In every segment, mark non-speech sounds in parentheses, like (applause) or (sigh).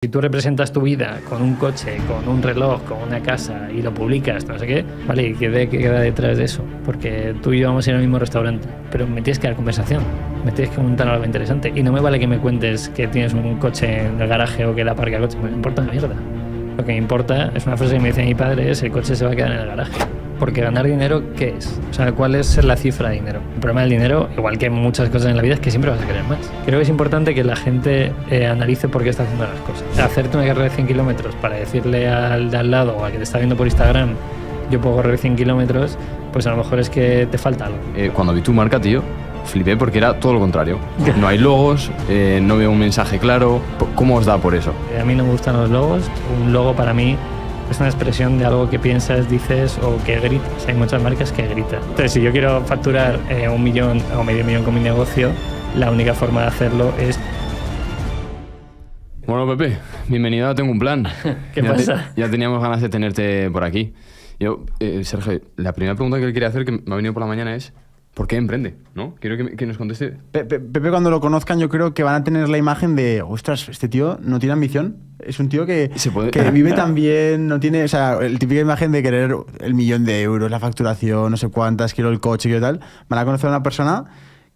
Si tú representas tu vida con un coche, con un reloj, con una casa y lo publicas, no sé qué, vale, qué queda detrás de eso? Porque tú y yo vamos a ir al mismo restaurante, pero me tienes que dar conversación, me tienes que contar algo interesante. Y no me vale que me cuentes que tienes un coche en el garaje o que la parque al coche, pues me importa una mierda. Lo que me importa es una frase que me dice mi padre, es el coche se va a quedar en el garaje porque ganar dinero, ¿qué es? O sea, ¿cuál es la cifra de dinero? El problema del dinero, igual que muchas cosas en la vida, es que siempre vas a querer más. Creo que es importante que la gente eh, analice por qué está haciendo las cosas. Hacerte una carrera de 100 kilómetros para decirle al de al lado o al que te está viendo por Instagram, yo puedo correr 100 kilómetros, pues a lo mejor es que te falta algo. Eh, cuando vi tu marca, tío, flipé porque era todo lo contrario. No hay logos, eh, no veo un mensaje claro. ¿Cómo os da por eso? A mí no me gustan los logos. Un logo para mí es una expresión de algo que piensas, dices o que gritas. Hay muchas marcas que gritan. Entonces, si yo quiero facturar eh, un millón o medio millón con mi negocio, la única forma de hacerlo es... Bueno, Pepe, bienvenido Tengo un Plan. (laughs) ¿Qué pasa? ya teníamos ganas de tenerte por aquí. Yo, eh, Sergio, la primera pregunta que le quería hacer, que me ha venido por la mañana, es ¿por qué emprende? ¿No? Quiero que, nos conteste. Pepe, cuando lo conozcan, yo creo que van a tener la imagen de, ostras, este tío no tiene ambición. Es un tío que, (laughs) vive tan que vive también, no tiene, o sea, el típica imagen de querer el millón de euros, la facturación, no sé cuántas, quiero el coche, quiero tal. Van a conocer a una persona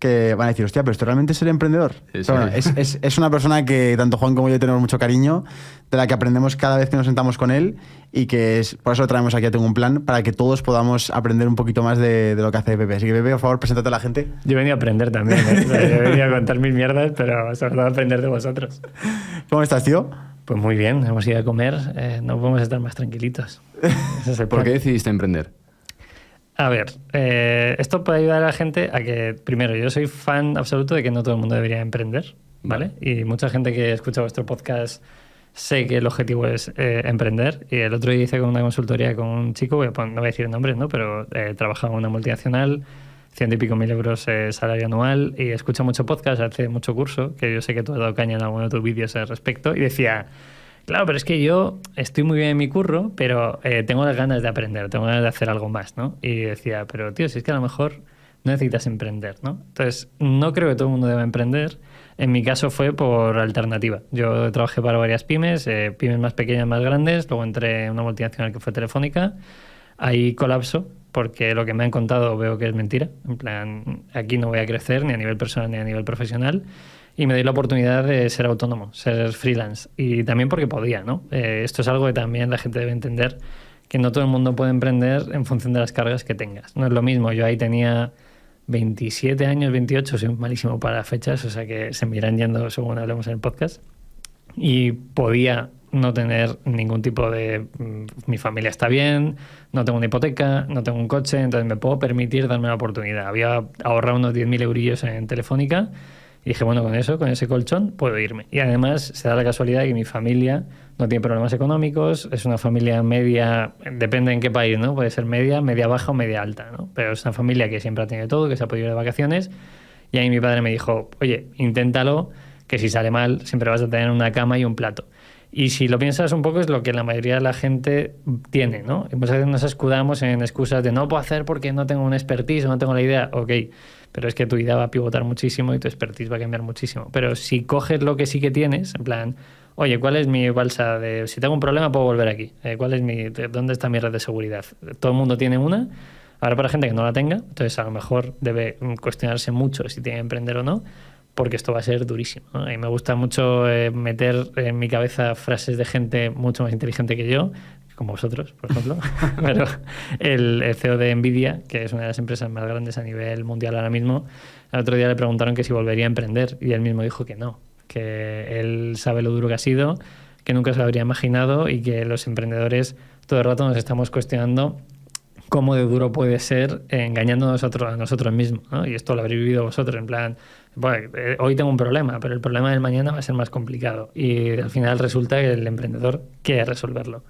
que van a decir, hostia, pero esto realmente es el emprendedor. es, una persona que tanto Juan como yo tenemos mucho cariño, de la que aprendemos cada vez que nos sentamos con él y que es, por eso lo traemos aquí a Tengo un Plan, para que todos podamos aprender un poquito más de, lo que hace Pepe. Así que Pepe, por favor, preséntate a la gente. Yo he venido a aprender también, ¿eh? (laughs) he venido a contar mil mierdas, pero sobre todo a aprender de vosotros. ¿Cómo estás, tío? Pues muy bien, hemos ido a comer, eh, no podemos estar más tranquilitos. (laughs) ¿Por qué decidiste emprender? A ver, eh, esto puede ayudar a la gente a que, primero, yo soy fan absoluto de que no todo el mundo debería emprender, ¿vale? Y mucha gente que escucha vuestro podcast sé que el objetivo es eh, emprender. Y el otro día hice con una consultoría con un chico, voy a no voy a decir nombre, ¿no? Pero eh, trabajaba en una multinacional, ciento y pico mil euros salario anual, y escucha mucho podcast, hace mucho curso, que yo sé que tú has dado caña en alguno de tus vídeos al respecto, y decía Claro, pero es que yo estoy muy bien en mi curro, pero eh, tengo las ganas de aprender, tengo ganas de hacer algo más, ¿no? Y decía, pero tío, si es que a lo mejor no necesitas emprender, ¿no? Entonces, no creo que todo el mundo deba emprender. En mi caso fue por alternativa. Yo trabajé para varias pymes, eh, pymes más pequeñas, más grandes, luego entré en una multinacional que fue Telefónica. Ahí colapso, porque lo que me han contado veo que es mentira. En plan, aquí no voy a crecer ni a nivel personal ni a nivel profesional y me di la oportunidad de ser autónomo, ser freelance. Y también porque podía, ¿no? Eh, esto es algo que también la gente debe entender, que no todo el mundo puede emprender en función de las cargas que tengas. No es lo mismo, yo ahí tenía 27 años, 28, soy malísimo para fechas, o sea que se me irán yendo según hablemos en el podcast. Y podía no tener ningún tipo de... Mm, mi familia está bien, no tengo una hipoteca, no tengo un coche, entonces me puedo permitir darme la oportunidad. Había ahorrado unos 10.000 eurillos en Telefónica y dije, bueno, con eso, con ese colchón, puedo irme. Y además se da la casualidad que mi familia no tiene problemas económicos, es una familia media, depende en qué país, ¿no? Puede ser media, media baja o media alta, ¿no? Pero es una familia que siempre ha tenido todo, que se ha podido ir de vacaciones. Y ahí mi padre me dijo, oye, inténtalo, que si sale mal siempre vas a tener una cama y un plato. Y si lo piensas un poco es lo que la mayoría de la gente tiene, ¿no? muchas veces nos escudamos en excusas de no puedo hacer porque no tengo un expertise o no tengo la idea. Ok, pero es que tu idea va a pivotar muchísimo y tu expertise va a cambiar muchísimo. Pero si coges lo que sí que tienes, en plan, oye, ¿cuál es mi balsa de... Si tengo un problema puedo volver aquí. Eh, ¿Cuál es mi... ¿Dónde está mi red de seguridad? Todo el mundo tiene una. Ahora para gente que no la tenga, entonces a lo mejor debe mm, cuestionarse mucho si tiene que emprender o no, porque esto va a ser durísimo. Y me gusta mucho eh, meter en mi cabeza frases de gente mucho más inteligente que yo, como vosotros, por ejemplo, (laughs) pero el, CEO de Nvidia, que es una de las empresas más grandes a nivel mundial ahora mismo, el otro día le preguntaron que si volvería a emprender y él mismo dijo que no, que él sabe lo duro que ha sido, que nunca se lo habría imaginado y que los emprendedores todo el rato nos estamos cuestionando cómo de duro puede ser engañándonos a nosotros, a nosotros mismos. Y esto lo habréis vivido vosotros, en plan, eh, hoy tengo un problema, pero el problema del mañana va a ser más complicado. Y al final resulta que el emprendedor quiere resolverlo.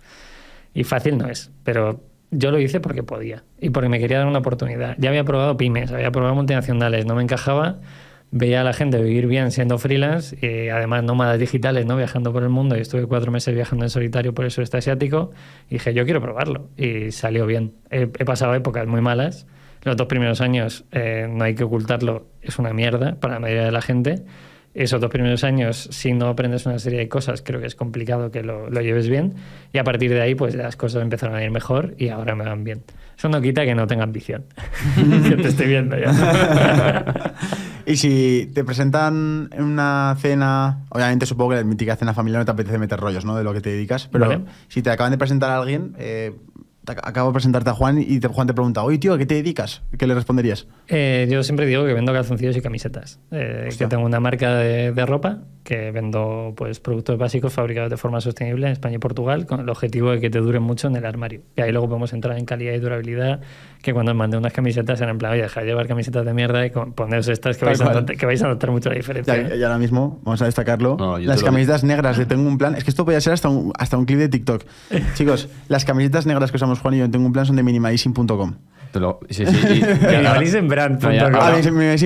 Y fácil no es, pero yo lo hice porque podía y porque me quería dar una oportunidad. Ya había probado pymes, había probado multinacionales, no me encajaba. Veía a la gente vivir bien siendo freelance, y además nómadas digitales, ¿no? viajando por el mundo. Y estuve cuatro meses viajando en solitario por el sureste asiático. Y dije, yo quiero probarlo. Y salió bien. He, pasado épocas muy malas. Los dos primeros años, eh, no hay que ocultarlo, es una mierda para la mayoría de la gente esos dos primeros años, si no aprendes una serie de cosas, creo que es complicado que lo, lo, lleves bien. Y a partir de ahí, pues las cosas empezaron a ir mejor y ahora me van bien. Eso no quita que no tenga ambición. (laughs) yo te estoy viendo ya. (laughs) y si te presentan en una cena, obviamente supongo que en la mítica cena familiar no te apetece meter rollos, ¿no? De lo que te dedicas, pero si te acaban de presentar a alguien, eh, acabo de presentarte a Juan y te, Juan te pregunta, oye tío, ¿a qué te dedicas? ¿Qué le responderías? Eh, yo siempre digo que vendo calzoncillos y camisetas. Eh, que tengo una marca de, ropa que vendo pues, productos básicos fabricados de forma sostenible en España y Portugal con el objetivo de que te duren mucho en el armario. Y ahí luego podemos entrar en calidad y durabilidad, que cuando mandé unas camisetas eran en plan, oye, deja de llevar camisetas de mierda y poneros estas que vais, a notar, mucho la diferencia. y ¿eh? ahora mismo, vamos a destacarlo, las camisetas negras Que Tengo un Plan, es que esto podría ser hasta un, hasta un clip de TikTok. (laughs) Chicos, las camisetas negras que os Juan yo, tengo un plan, son de minimalissing.com. Sí, (laughs)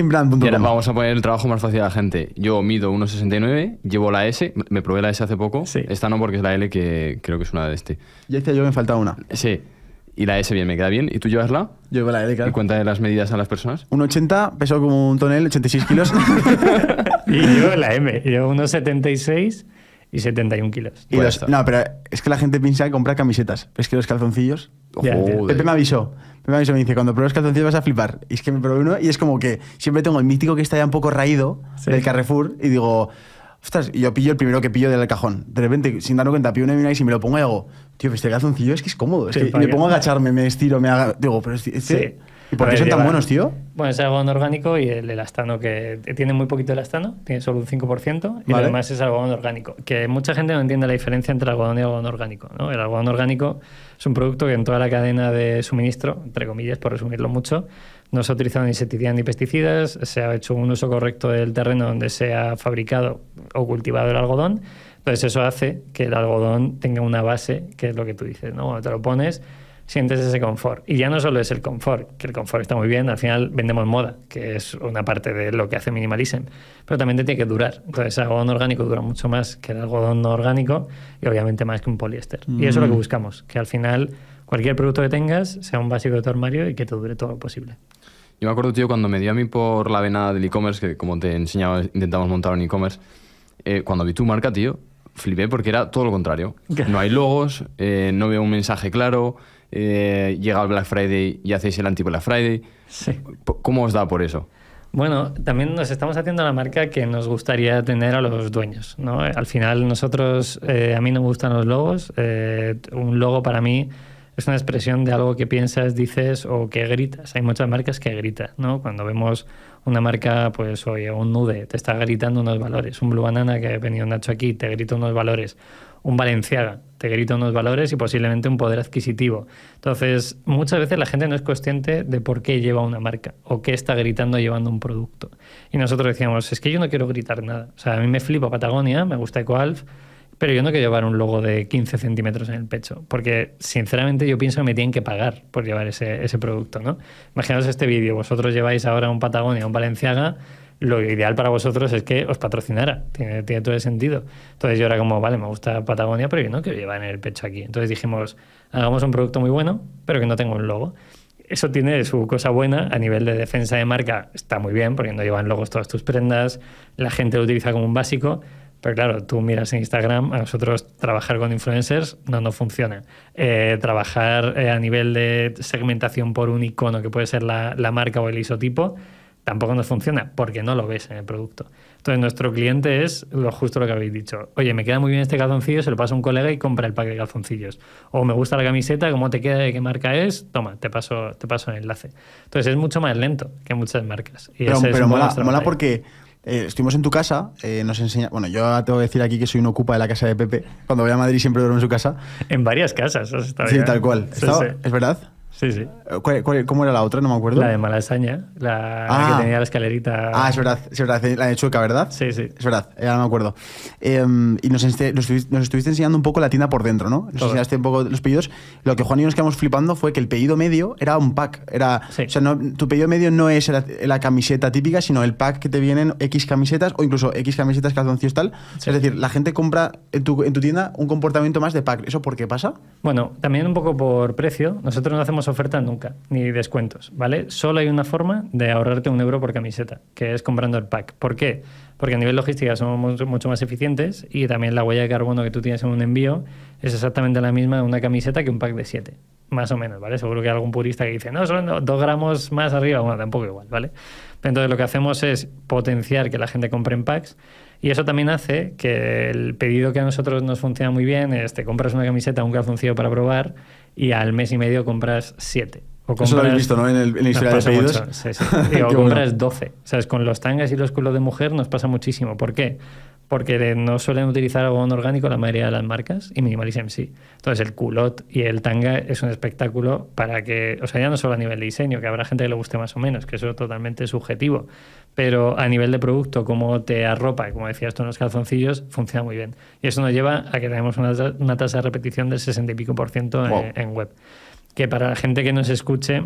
vamos a poner el trabajo más fácil a la gente. Yo mido 1,69, llevo la S, me probé la S hace poco. Esta no porque es la L que creo que es una de este. Ya decía este yo me falta una. Sí. Y la S bien, me queda bien. ¿Y tú llevas la? Yo llevo la L, claro. ¿Y cuenta de las medidas a las personas? 1,80, peso como un tonel, 86 kilos. (laughs) y yo la M, yo 1,76 y 71 kilos. Y no, pero es que la gente piensa en comprar camisetas. Es que los calzoncillos. Yeah, Pepe me avisó. Pepe me avisó, me dice, cuando pruebes calzoncillos vas a flipar. Y es que me probé uno y es como que siempre tengo el mítico que está ya un poco raído del Carrefour y digo, ostras, y yo pillo el primero que pillo del cajón. De repente, sin darme cuenta, pillo una y si me lo pongo y hago, tío, este calzoncillo es que es cómodo. Es que me pongo a agacharme, me estiro, me haga. Digo, pero este. que... Este ¿Y por qué son tan buenos, tío? Bueno, es algodón orgánico y el elastano, que tiene muy poquito elastano, tiene solo un 5%, y además es algodón orgánico. Que mucha gente no entiende la diferencia entre algodón y algodón orgánico. ¿no? El algodón orgánico es un producto que en toda la cadena de suministro, entre comillas, por resumirlo mucho, no se ha utilizado ni insecticidas ni pesticidas, se ha hecho un uso correcto del terreno donde se ha fabricado o cultivado el algodón. Entonces, eso hace que el algodón tenga una base, que es lo que tú dices, ¿no? Cuando te lo pones sientes ese confort. Y ya no solo es el confort, que el confort está muy bien, al final vendemos moda, que es una parte de lo que hace Minimalism, pero también te tiene que durar. Entonces, el algodón orgánico dura mucho más que el algodón no orgánico y obviamente más que un poliéster. Y eso es lo que mm. buscamos, que al final cualquier producto que tengas sea un básico de tu armario y que te dure todo lo posible. Yo me acuerdo, tío, cuando me dio a mí por la venada del e-commerce, que como te enseñaba, intentamos montar un e-commerce, eh, cuando vi tu marca, tío, flipé porque era todo lo contrario. (laughs) No hay logos, eh, no veo un mensaje claro, eh, llega el Black Friday y hacéis el anti-Black Friday. Sí. ¿Cómo os da por eso? Bueno, también nos estamos haciendo la marca que nos gustaría tener a los dueños. ¿no? Al final nosotros, eh, a mí no me gustan los logos. Eh, un logo para mí es una expresión de algo que piensas, dices o que gritas. Hay muchas marcas que gritan. ¿no? Cuando vemos una marca, pues oye, un nude, te está gritando unos valores. Un Blue Banana que ha venido Nacho aquí, te grita unos valores un Valenciaga. Te grita unos valores y posiblemente un poder adquisitivo. Entonces, muchas veces la gente no es consciente de por qué lleva una marca o qué está gritando llevando un producto. Y nosotros decíamos, es que yo no quiero gritar nada. O sea, a mí me flipa Patagonia, me gusta EcoAlf, pero yo no quiero llevar un logo de 15 centímetros en el pecho, porque sinceramente yo pienso que me tienen que pagar por llevar ese, producto, ¿no? Imaginaos este vídeo, vosotros lleváis ahora un Patagonia, un Valenciaga, lo ideal para vosotros es que os patrocinara. Tiene, todo el sentido. Entonces yo era como, vale, me gusta Patagonia, pero y no quiero llevar en el pecho aquí. Entonces dijimos, hagamos un producto muy bueno, pero que no tenga un logo. Eso tiene su cosa buena a nivel de defensa de marca. Está muy bien, porque no llevan logos todas tus prendas, la gente lo utiliza como un básico. Pero claro, tú miras en Instagram, a nosotros trabajar con influencers no nos funciona. Eh, trabajar eh, a nivel de segmentación por un icono que puede ser la, la marca o el isotipo, tampoco nos funciona porque no lo ves en el producto. Entonces, nuestro cliente es lo justo lo que habéis dicho. Oye, me queda muy bien este calzoncillo, se lo pasa a un colega y compra el paquete de calzoncillos. O me gusta la camiseta, cómo te queda, de qué marca es, toma, te paso, te paso el enlace. Entonces, es mucho más lento que muchas marcas. Y pero, mola, porque eh, estuvimos en tu casa, eh, nos enseña. Bueno, yo tengo que decir aquí que soy un ocupa de la casa de Pepe. Cuando voy a Madrid siempre duermo en su casa. En varias casas, Sí, tal cual. ¿Es verdad? Sí, sí. Eh, cómo era la otra? No me acuerdo. La de Malasaña, la, ah. que tenía la escalerita. Ah, es verdad, es verdad, la de Chueca, ¿verdad? Sí, sí. Es verdad, ya no me acuerdo. Em, y nos, estuviste enseñando un poco la tienda por dentro, ¿no? Nos enseñaste un poco los pedidos. Lo que Juan y yo nos quedamos flipando fue que el pedido medio era un pack. Era, O sea, tu pedido medio no es la, camiseta típica, sino el pack que te vienen X camisetas o incluso X camisetas, calzoncillos, tal. Es decir, la gente compra en tu, en tu tienda un comportamiento más de pack. ¿Eso por qué pasa? Bueno, también un poco por precio. Nosotros no hacemos oferta nunca, ni descuentos, ¿vale? Solo hay una forma de ahorrarte un euro por camiseta, que es comprando el pack. ¿Por qué? Porque a nivel logística somos mucho más eficientes y también la huella de carbono que tú tienes en un envío es exactamente la misma de una camiseta que un pack de 7, más o menos, ¿vale? Seguro que hay algún purista que dice, no, son dos gramos más arriba, bueno, tampoco igual, ¿vale? Entonces lo que hacemos es potenciar que la gente compre en packs y eso también hace que el pedido que a nosotros nos funciona muy bien es te compras una camiseta, un calzoncillo para probar y al mes y medio compras 7. O compras, Eso lo habéis visto, ¿no? En el, en la historia de pedidos. sí, sí. (laughs) o compras bueno. 12. O sea, con los tangas y los culos de mujer nos pasa muchísimo. ¿Por qué? porque no suelen utilizar algodón orgánico la mayoría de las marcas y minimalism sí. Entonces el culot y el tanga es un espectáculo para que, o sea, ya no solo a nivel de diseño, que habrá gente que le guste más o menos, que eso es totalmente subjetivo, pero a nivel de producto, como te arropa, como decías tú en los calzoncillos, funciona muy bien. Y eso nos lleva a que tenemos una, tasa de repetición del 60 y pico por ciento en, en web. Que para la gente que nos escuche,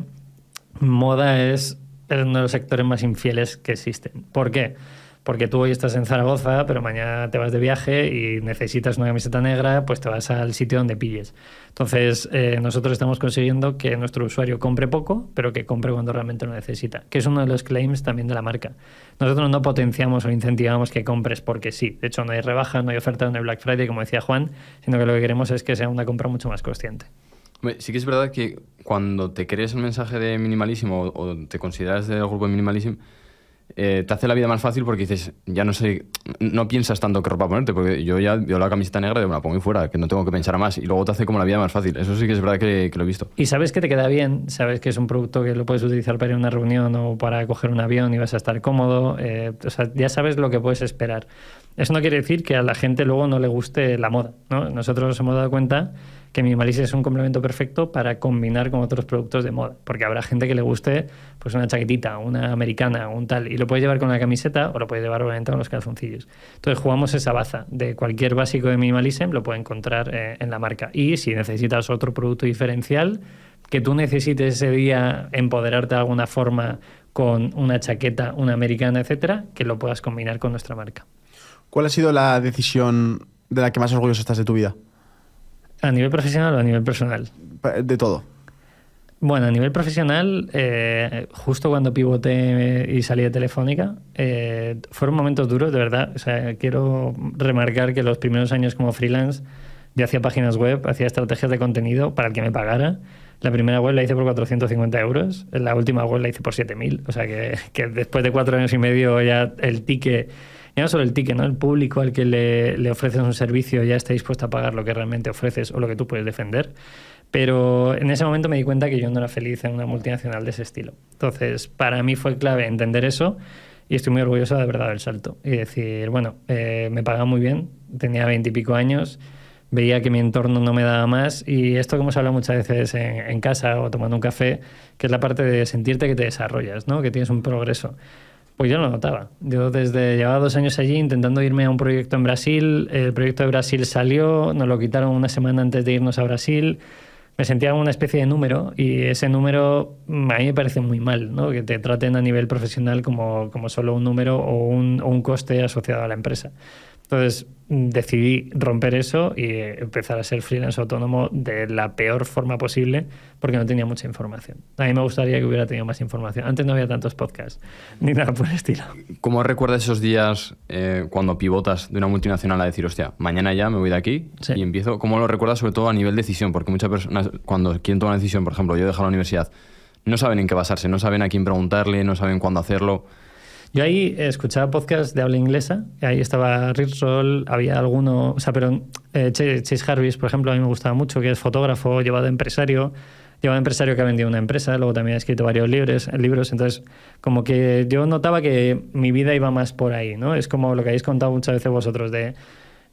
moda es uno de los sectores más infieles que existen. ¿Por qué? porque tú hoy estás en Zaragoza, pero mañana te vas de viaje y necesitas una camiseta negra, pues te vas al sitio donde pilles. Entonces, eh, nosotros estamos consiguiendo que nuestro usuario compre poco, pero que compre cuando realmente lo necesita, que es uno de los claims también de la marca. Nosotros no potenciamos o incentivamos que compres porque sí. De hecho, no hay rebaja, no hay oferta en el Black Friday, como decía Juan, sino que lo que queremos es que sea una compra mucho más consciente. Sí que es verdad que cuando te crees el mensaje de minimalismo o te consideras del grupo de minimalismo, eh, te hace la vida más fácil porque dices, ya no sé, no piensas tanto qué ropa ponerte, porque yo ya veo la camiseta negra de la pongo y fuera, que no tengo que pensar más, y luego te hace como la vida más fácil. Eso sí que es verdad que, lo he visto. Y sabes que te queda bien, sabes que es un producto que lo puedes utilizar para ir a una reunión o para coger un avión y vas a estar cómodo, eh, o sea, ya sabes lo que puedes esperar. Eso no quiere decir que a la gente luego no le guste la moda, ¿no? Nosotros hemos dado cuenta que Minimalism es un complemento perfecto para combinar con otros productos de moda, porque habrá gente que le guste pues una chaquetita, una americana, un tal, y lo puede llevar con una camiseta o lo puede llevar obviamente con los calzoncillos. Entonces jugamos esa baza de cualquier básico de Minimalism lo puede encontrar eh, en la marca. Y si necesitas otro producto diferencial, que tú necesites ese día empoderarte de alguna forma con una chaqueta, una americana, etcétera, que lo puedas combinar con nuestra marca. ¿Cuál ha sido la decisión de la que más orgulloso estás de tu vida? ¿A nivel profesional o a nivel personal? De todo. Bueno, a nivel profesional, eh, justo cuando pivoté y salí de Telefónica, eh, fueron momentos duros, de verdad. quiero remarcar que los primeros años como freelance yo hacía páginas web, hacía estrategias de contenido para el que me pagara. La primera web la hice por 450 euros, la última web la hice por 7.000. O sea que, que después de cuatro años y medio ya el ticket ya no solo el ticket, ¿no? El público al que le, le ofreces un servicio ya está dispuesto a pagar lo que realmente ofreces o lo que tú puedes defender. Pero en ese momento me di cuenta que yo no era feliz en una multinacional de ese estilo. Entonces, para mí fue clave entender eso y estoy muy orgulloso de haber dado el salto. Y decir, bueno, eh, me pagaba muy bien, tenía veintipico años, veía que mi entorno no me daba más y esto que hemos hablado muchas veces en, en, casa o tomando un café, que es la parte de sentirte que te desarrollas, ¿no? que tienes un progreso. Pues yo lo notaba. Yo desde llevaba dos años allí intentando irme a un proyecto en Brasil. El proyecto de Brasil salió, nos lo quitaron una semana antes de irnos a Brasil. Me sentía como una especie de número y ese número mm, a mí me parece muy mal, ¿no? que te traten a nivel profesional como, como solo un número o un, o un coste asociado a la empresa. Entonces decidí romper eso y eh, empezar a ser freelance autónomo de la peor forma posible porque no tenía mucha información. A mí me gustaría que hubiera tenido más información. Antes no había tantos podcasts (laughs) ni nada por el estilo. ¿Cómo recuerdas esos días eh, cuando pivotas de una multinacional a decir, hostia, mañana ya me voy de aquí y empiezo? ¿Cómo lo recuerdas sobre todo a nivel decisión? Porque muchas personas cuando quien toma una decisión, por ejemplo, yo he dejado la universidad, no saben en qué basarse, no saben a quién preguntarle, no saben cuándo hacerlo. Yo ahí escuchaba podcast de habla inglesa, y ahí estaba Rick había alguno, o sea, pero eh, Chase Harvis, por ejemplo, a mí me gustaba mucho, que es fotógrafo, llevado empresario, llevado empresario que ha vendido una empresa, luego también ha escrito varios libros, libros, entonces como que yo notaba que mi vida iba más por ahí, ¿no? Es como lo que habéis contado muchas veces vosotros de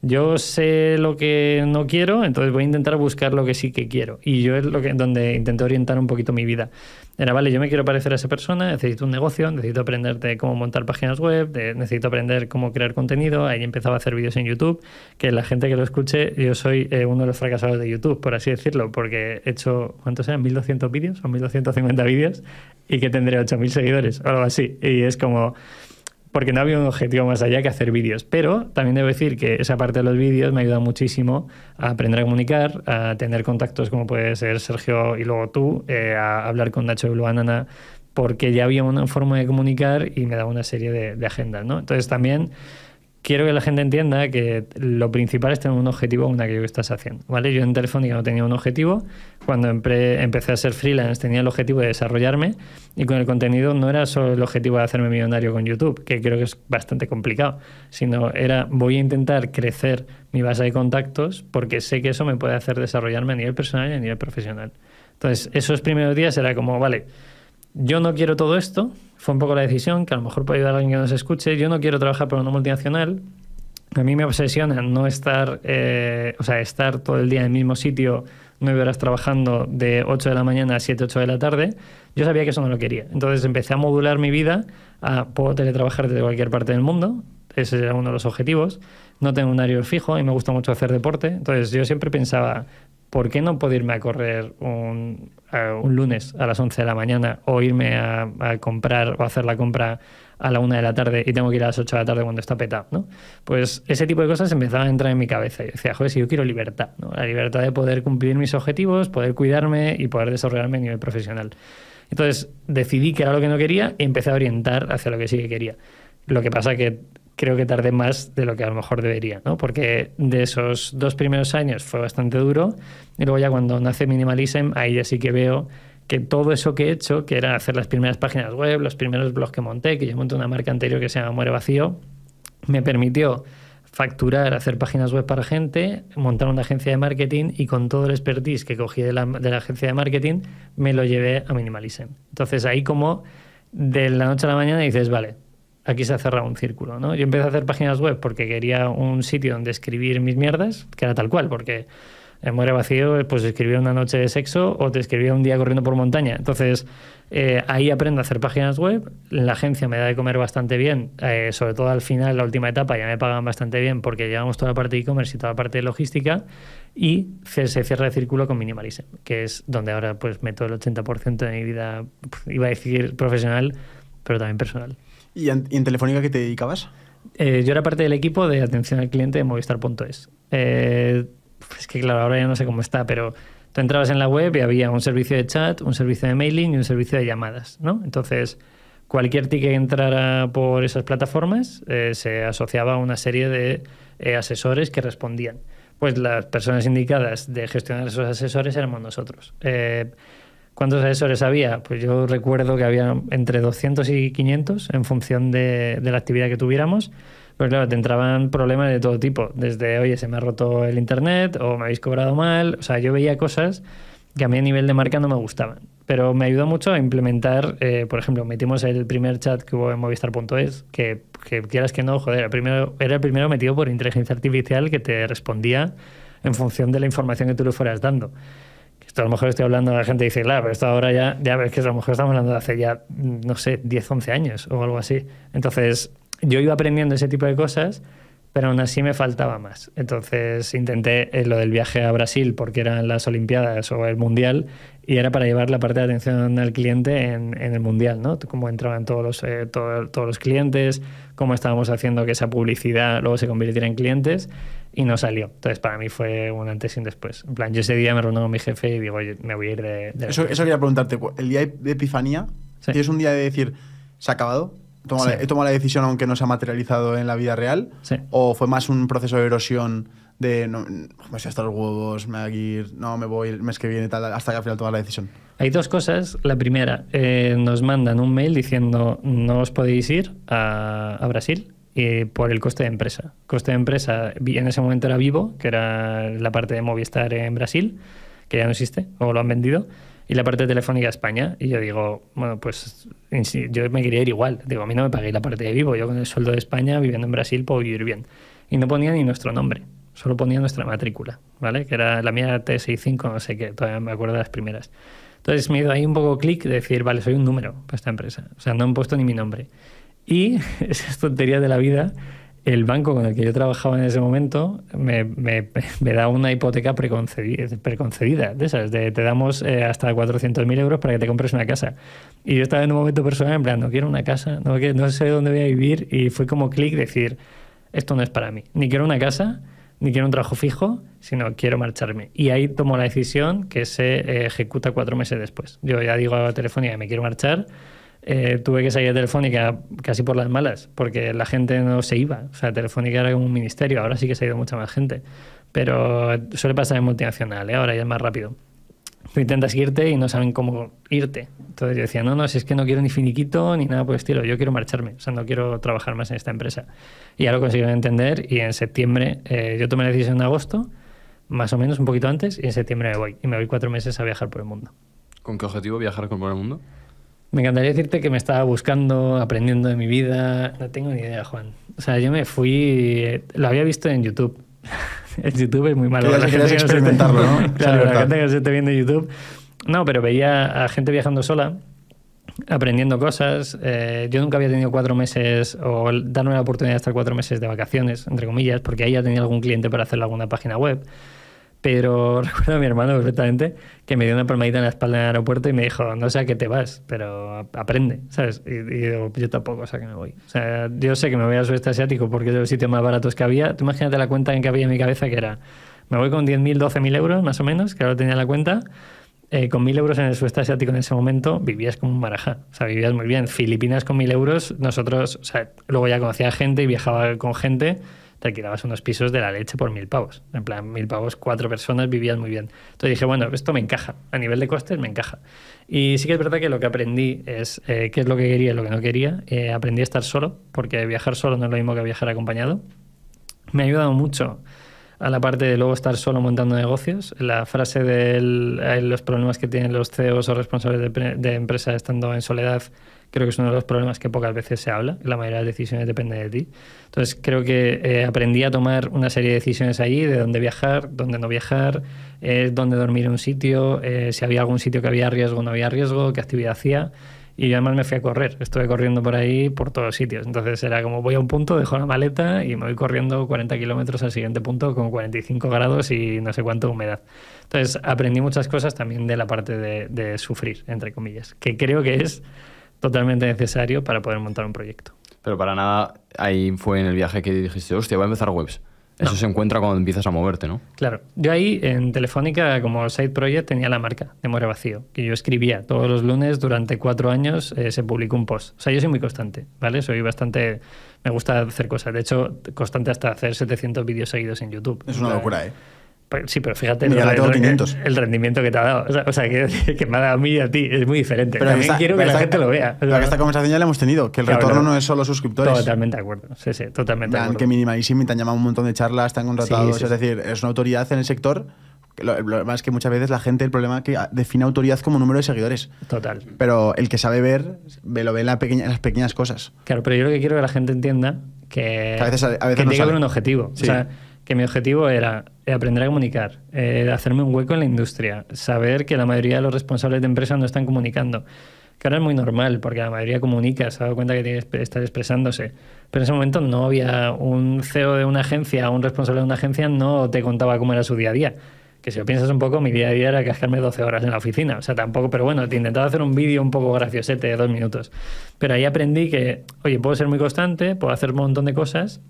yo sé lo que no quiero, entonces voy a intentar buscar lo que sí que quiero. Y yo es lo que, donde intenté orientar un poquito mi vida. Era, vale, yo me quiero parecer a esa persona, necesito un negocio, necesito aprender de cómo montar páginas web, necesito aprender cómo crear contenido. Ahí empezaba a hacer vídeos en YouTube, que la gente que lo escuche, yo soy eh, uno de los fracasados de YouTube, por así decirlo, porque he hecho, ¿cuántos eran? ¿1200 vídeos o 1250 vídeos? Y que tendré 8000 seguidores o algo así. Y es como porque no había un objetivo más allá que hacer vídeos. Pero también debo decir que esa parte de los vídeos me ha ayudado muchísimo a aprender a comunicar, a tener contactos como puede ser Sergio y luego tú, eh, a hablar con Nacho de Blue porque ya había una forma de comunicar y me daba una serie de, agendas. ¿no? Entonces también quiero que la gente entienda que lo principal es tener un objetivo con aquello que estás haciendo. ¿vale? Yo en Telefónica no tenía un objetivo. Cuando empecé a ser freelance tenía el objetivo de desarrollarme y con el contenido no era solo el objetivo de hacerme millonario con YouTube, que creo que es bastante complicado, sino era voy a intentar crecer mi base de contactos porque sé que eso me puede hacer desarrollarme a nivel personal y a nivel profesional. Entonces, esos primeros días era como, vale, yo no quiero todo esto, fue un poco la decisión, que a lo mejor puede ayudar a alguien que nos escuche. Yo no quiero trabajar para una multinacional. A mí me obsesiona no estar, eh, o sea, estar todo el día en el mismo sitio, nueve horas trabajando de 8 de la mañana a 7, 8 de la tarde. Yo sabía que eso no lo quería. Entonces empecé a modular mi vida a puedo teletrabajar desde cualquier parte del mundo. Ese era uno de los objetivos. No tengo un horario fijo y me gusta mucho hacer deporte. Entonces yo siempre pensaba, ¿por qué no puedo irme a correr un, lunes a las 11 de la mañana o irme a, comprar o hacer la compra a la 1 de la tarde y tengo que ir a las 8 de la tarde cuando está petado? ¿no? Pues ese tipo de cosas empezaban a entrar en mi cabeza. Yo decía, joder, si yo quiero libertad, ¿no? la libertad de poder cumplir mis objetivos, poder cuidarme y poder desarrollarme a nivel profesional. Entonces decidí que era lo que no quería y empecé a orientar hacia lo que sí que quería. Lo que pasa que creo que tardé más de lo que a lo mejor debería, ¿no? Porque de esos dos primeros años fue bastante duro y luego ya cuando nace Minimalism, ahí ya sí que veo que todo eso que he hecho, que era hacer las primeras páginas web, los primeros blogs que monté, que yo monté una marca anterior que se llama Muere Vacío, me permitió facturar, hacer páginas web para gente, montar una agencia de marketing y con todo el expertise que cogí de la, de la agencia de marketing, me lo llevé a Minimalism. Entonces ahí como de la noche a la mañana dices, vale, aquí se ha cerrado un círculo, ¿no? Yo empecé a hacer páginas web porque quería un sitio donde escribir mis mierdas, que era tal cual, porque en Muere Vacío, pues escribía una noche de sexo o te escribía un día corriendo por montaña. Entonces, eh, ahí aprendo a hacer páginas web. La agencia me da de comer bastante bien, eh, sobre todo al final, la última etapa, ya me pagan bastante bien porque llevamos toda la parte de e-commerce y toda la parte de logística. Y se, cierra el círculo con Minimalism, que es donde ahora pues meto el 80% de mi vida, iba a decir profesional, pero también personal. ¿Y en, Telefónica qué te dedicabas? Eh, yo era parte del equipo de atención al cliente de Movistar.es. Eh, es que claro, ahora ya no sé cómo está, pero tú entrabas en la web y había un servicio de chat, un servicio de mailing y un servicio de llamadas, Entonces, cualquier ticket que entrara por esas plataformas eh, se asociaba a una serie de asesores que respondían. Pues las personas indicadas de gestionar esos asesores éramos nosotros. ¿Cuántos asesores había? Pues yo recuerdo que había entre 200 y 500 en función de, la actividad que tuviéramos. Pero claro, te entraban problemas de todo tipo. Desde, oye, se me ha roto el internet o me habéis cobrado mal. O sea, yo veía cosas que a mí a nivel de marca no me gustaban. Pero me ayudó mucho a implementar, eh, por ejemplo, metimos el primer chat que hubo en movistar.es, que, que, quieras que no, joder, el primero, era el primero metido por inteligencia artificial que te respondía en función de la información que tú le fueras dando. Esto a lo mejor estoy hablando, la gente dice, claro, pero esto ahora ya, ya ves que a lo mejor estamos hablando de hace ya, no sé, 10, 11 años o algo así. Entonces, yo iba aprendiendo ese tipo de cosas pero aún así me faltaba más. Entonces intenté eh, lo del viaje a Brasil porque eran las Olimpiadas o el Mundial y era para llevar la parte de atención al cliente en, el Mundial, ¿no? Cómo entraban todos los, eh, todos los clientes, cómo estábamos haciendo que esa publicidad luego se convirtiera en clientes y no salió. Entonces, para mí fue un antes y un después. En plan, yo ese día me reuní con mi jefe y digo, oye, me voy a ir de. eso, eso, quería preguntarte. El día de Epifanía, ¿tienes un día de decir, se ha acabado? la, he tomado la decisión aunque no se ha materializado en la vida real? ¿O fue más un proceso de erosión de no, me voy hasta los huevos, me voy no, me voy el mes que viene, tal, hasta que al final toma la decisión? Hay dos cosas. La primera, eh, nos mandan un mail diciendo no os podéis ir a, Brasil eh, por el coste de empresa. Coste de empresa en ese momento era Vivo, que era la parte de Movistar en Brasil, que ya no existe o lo han vendido y la parte telefónica España. Y yo digo, bueno, pues yo me quería ir igual. Digo, a mí no me pagué la parte de vivo. Yo con el sueldo de España, viviendo en Brasil, puedo vivir bien. Y no ponía ni nuestro nombre, solo ponía nuestra matrícula, ¿vale? Que era la mía T65, no sé qué, todavía me acuerdo de las primeras. Entonces me dio ahí un poco clic de decir, vale, soy un número para esta empresa. O sea, no han puesto ni mi nombre. Y (laughs) esas tonterías de la vida el banco con el que yo trabajaba en ese momento me, da una hipoteca preconcedida, preconcedida de esas, de, te damos eh, hasta 400.000 euros para que te compres una casa. Y yo estaba en un momento personal en plan, no quiero una casa, no, no sé dónde voy a vivir y fue como clic decir, esto no es para mí, ni quiero una casa, ni quiero un trabajo fijo, sino quiero marcharme. Y ahí tomo la decisión que se eh, ejecuta cuatro meses después. Yo ya digo a la telefonía, me quiero marchar eh, tuve que salir de Telefónica casi por las malas, porque la gente no se iba. O sea, Telefónica era como un ministerio, ahora sí que se ha ido mucha más gente. Pero suele pasar en multinacionales, ¿eh? ahora ya es más rápido. Tú intentas irte y no saben cómo irte. Entonces yo decía, no, no, si es que no quiero ni finiquito ni nada por el estilo, yo quiero marcharme, o sea, no quiero trabajar más en esta empresa. Y ya lo consiguieron entender y en septiembre, eh, yo tomé la decisión en agosto, más o menos un poquito antes, y en septiembre me voy. Y me voy cuatro meses a viajar por el mundo. ¿Con qué objetivo viajar por el mundo? Me encantaría decirte que me estaba buscando, aprendiendo de mi vida. No tengo ni idea, Juan. O sea, yo me fui. Lo había visto en YouTube. (laughs) El YouTube es muy malo. La gente, que experimentarlo, no (laughs) Claro, la gente que se esté viendo YouTube. No, pero veía a gente viajando sola, aprendiendo cosas. Eh, yo nunca había tenido cuatro meses o darme la oportunidad de estar cuatro meses de vacaciones, entre comillas, porque ahí ya tenía algún cliente para hacer alguna página web. Pero (laughs) recuerdo a mi hermano perfectamente que me dio una palmadita en la espalda en el aeropuerto y me dijo, no sé a qué te vas, pero aprende, ¿sabes? Y, yo digo, yo tampoco, o sea, que me voy. O sea, yo sé que me voy al sudeste asiático porque es el sitio más barato que había. Tú imagínate la cuenta en que había en mi cabeza que era, me voy con 10.000, 12.000 euros más o menos, que ahora tenía la cuenta. Eh, con 1.000 euros en el sudeste asiático en ese momento vivías como un marajá, o sea, vivías muy bien. Filipinas con 1.000 euros, nosotros, o sea, luego ya conocía gente y viajaba con gente te alquilabas unos pisos de la leche por mil pavos. En plan, mil pavos, cuatro personas vivían muy bien. Entonces dije, bueno, esto me encaja. A nivel de costes, me encaja. Y sí que es verdad que lo que aprendí es eh, qué es lo que quería y lo que no quería. Eh, aprendí a estar solo, porque viajar solo no es lo mismo que viajar acompañado. Me ha ayudado mucho a la parte de luego estar solo montando negocios. La frase de los problemas que tienen los CEOs o responsables de, empresas estando en soledad creo que es uno de los problemas que pocas veces se habla, la mayoría de las decisiones depende de ti. Entonces creo que eh, aprendí a tomar una serie de decisiones allí, de dónde viajar, dónde no viajar, eh, dónde dormir en un sitio, eh, si había algún sitio que había riesgo o no había riesgo, qué actividad hacía. Y yo además me fui a correr, estuve corriendo por ahí por todos sitios. Entonces era como voy a un punto, dejo la maleta y me voy corriendo 40 kilómetros al siguiente punto con 45 grados y no sé cuánta humedad. Entonces aprendí muchas cosas también de la parte de, de sufrir, entre comillas, que creo que es totalmente necesario para poder montar un proyecto. Pero para nada, ahí fue en el viaje que dijiste, hostia, voy a empezar webs. Eso se encuentra cuando empiezas a moverte, ¿no? Claro. Yo ahí en Telefónica, como side project, tenía la marca de More Vacío, que yo escribía todos los lunes durante cuatro años, eh, se publicó un post. O sea, yo soy muy constante, ¿vale? Soy bastante. Me gusta hacer cosas. De hecho, constante hasta hacer 700 vídeos seguidos en YouTube. Es una locura, ¿eh? Sí, pero fíjate el, rendimiento que te ha dado. O sea, (laughs) que, me ha dado a mí y a ti. Es muy diferente. Pero También quiero que la gente lo vea. esta conversación ya la hemos tenido, que el retorno no es solo suscriptores. Totalmente de acuerdo. Sí, sí, totalmente de acuerdo. Que Minimalísimo te han llamado un montón de charlas, están contratados es decir, es una autoridad en el sector. Lo, más es que muchas veces la gente, el problema es que define autoridad como número de seguidores. Total. Pero el que sabe ver, lo ve en, las pequeñas cosas. Claro, pero yo lo que quiero que la gente entienda que, que a veces, a no tiene que haber un objetivo. O sea, que mi objetivo era aprender a comunicar, eh, hacerme un hueco en la industria, saber que la mayoría de los responsables de empresas no están comunicando. Que ahora es muy normal, porque la mayoría comunica, se ha dado cuenta que tiene que estar expresándose. Pero en ese momento no había un CEO de una agencia, un responsable de una agencia, no te contaba cómo era su día a día que si lo piensas un poco, mi día a día era cascarme 12 horas en la oficina. O sea, tampoco, pero bueno, te intentaba hacer un vídeo un poco graciosete de dos minutos. Pero ahí aprendí que, oye, puedo ser muy constante, puedo hacer un montón de cosas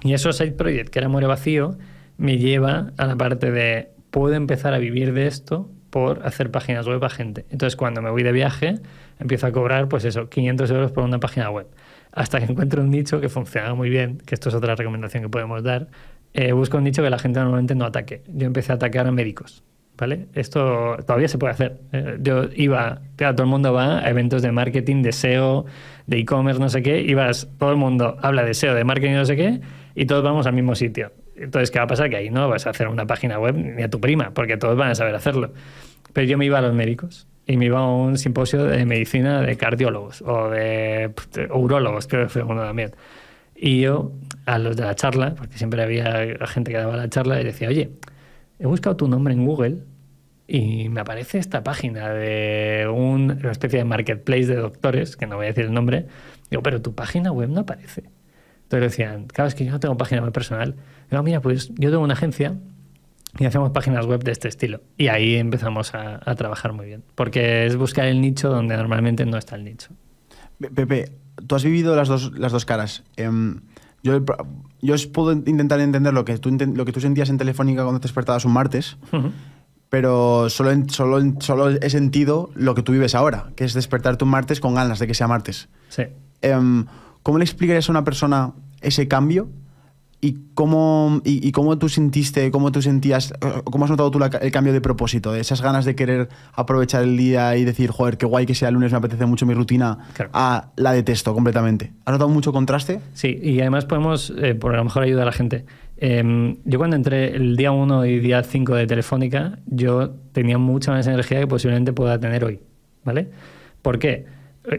y eso, side Project que era Muere Vacío, me lleva a la parte de puedo empezar a vivir de esto por hacer páginas web a gente. Entonces, cuando me voy de viaje, empiezo a cobrar, pues eso, 500 euros por una página web. Hasta que encuentro un nicho que funciona muy bien, que esto es otra recomendación que podemos dar. Eh, busco un nicho que la gente normalmente no ataque. Yo empecé a atacar a médicos, ¿vale? Esto todavía se puede hacer. Eh, yo iba, claro, todo el mundo va a eventos de marketing, de SEO, de e-commerce, no sé qué, ibas todo el mundo habla de SEO, de marketing, no sé qué, y todos vamos al mismo sitio. Entonces, ¿qué va a pasar? Que ahí no vas a hacer una página web ni a tu prima, porque todos van a saber hacerlo. Pero yo me iba a los médicos y me iba a un simposio de medicina de cardiólogos o de, urologos urólogos, creo que fue uno también. Y yo, a los de la charla, porque siempre había gente que daba la charla, y decía, oye, he buscado tu nombre en Google y me aparece esta página de una especie de marketplace de doctores, que no voy a decir el nombre. Digo, pero tu página web no aparece. Entonces decían, claro, es que yo no tengo página web personal. Digo, ah, mira, pues yo tengo una agencia y hacemos páginas web de este estilo. Y ahí empezamos a, trabajar muy bien, porque es buscar el nicho donde normalmente no está el nicho. Pepe, tú has vivido las dos, las dos caras. Em, yo, puedo intentar entender lo que, tú, lo que tú sentías en Telefónica cuando te despertabas un martes, pero solo, solo, solo he sentido lo que tú vives ahora, que es despertarte un martes con ganas de que sea martes. Sí. Em, ¿Cómo le explicarías a una persona ese cambio? ¿Y cómo, y, cómo tú sentiste, cómo tú sentías, eh, cómo has notado tú el cambio de propósito, de esas ganas de querer aprovechar el día y decir, joder, qué guay que sea lunes, me apetece mucho mi rutina, a la detesto completamente? ¿Has notado mucho contraste? Sí, y además podemos, eh, por lo mejor, ayudar a la gente. Em, yo cuando entré el día 1 y día 5 de Telefónica, yo tenía mucha más energía que posiblemente pueda tener hoy, ¿vale? ¿Por qué?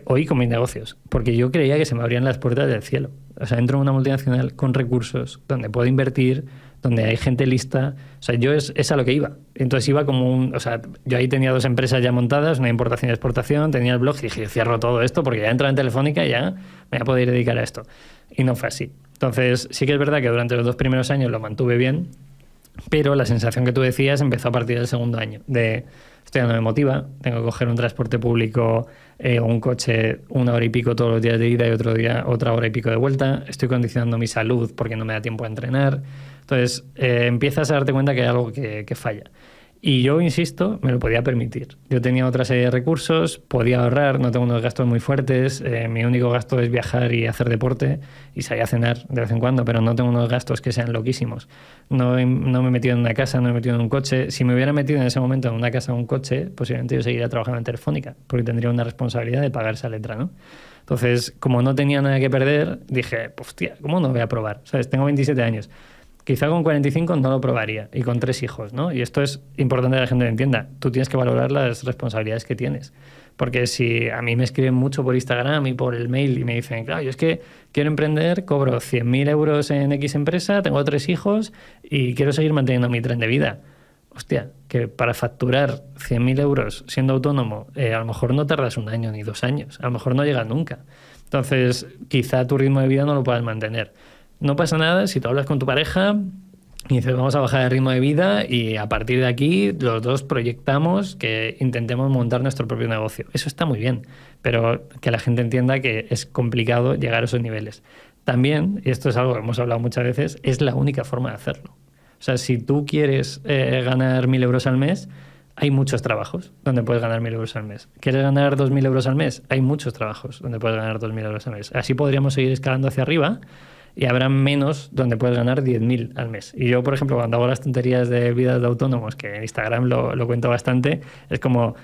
hoy con mis negocios, porque yo creía que se me abrían las puertas del cielo. O sea, entro en una multinacional con recursos donde puedo invertir, donde hay gente lista. O sea, yo es, a lo que iba. Entonces iba como un. O sea, yo ahí tenía dos empresas ya montadas, una importación y exportación, tenía el blog y dije, cierro todo esto porque ya entré en Telefónica y ya me voy a poder dedicar a esto. Y no fue así. Entonces, sí que es verdad que durante los dos primeros años lo mantuve bien, pero la sensación que tú decías empezó a partir del segundo año. De estoy no me motiva, tengo que coger un transporte público o eh, un coche una hora y pico todos los días de ida y otro día otra hora y pico de vuelta, estoy condicionando mi salud porque no me da tiempo a entrenar. Entonces, eh, empiezas a darte cuenta que hay algo que falla. Y yo, insisto, me lo podía permitir. Yo tenía otra serie de recursos, podía ahorrar, no tengo unos gastos muy fuertes, eh, mi único gasto es viajar y hacer deporte y salir a cenar de vez en cuando, pero no tengo unos gastos que sean loquísimos. No, no me he metido en una casa, no me he metido en un coche. Si me hubiera metido en ese momento en una casa o un coche, posiblemente yo seguiría trabajando en Telefónica, porque tendría una responsabilidad de pagar esa letra, ¿no? Entonces, como no tenía nada que perder, dije, hostia, ¿cómo no voy a probar? ¿Sabes? Tengo 27 años quizá con 45 no lo probaría y con tres hijos, ¿no? Y esto es importante que la gente entienda. Tú tienes que valorar las responsabilidades que tienes. Porque si a mí me escriben mucho por Instagram y por el mail y me dicen, claro, yo es que quiero emprender, cobro 100.000 euros en X empresa, tengo tres hijos y quiero seguir manteniendo mi tren de vida. Hostia, que para facturar 100.000 euros siendo autónomo, eh, a lo mejor no tardas un año ni dos años, a lo mejor no llega nunca. Entonces, quizá tu ritmo de vida no lo puedas mantener. No pasa nada si tú hablas con tu pareja y dices, vamos a bajar el ritmo de vida y a partir de aquí los dos proyectamos que intentemos montar nuestro propio negocio. Eso está muy bien, pero que la gente entienda que es complicado llegar a esos niveles. También, y esto es algo que hemos hablado muchas veces, es la única forma de hacerlo. O sea, si tú quieres eh, ganar mil euros al mes, hay muchos trabajos donde puedes ganar mil euros al mes. ¿Quieres ganar mil euros al mes? Hay muchos trabajos donde puedes ganar dos mil euros al mes. Así podríamos seguir escalando hacia arriba y habrá menos donde puedes ganar 10.000 al mes. Y yo, por ejemplo, cuando hago las tonterías de vidas de autónomos, que en Instagram lo, cuento bastante, es como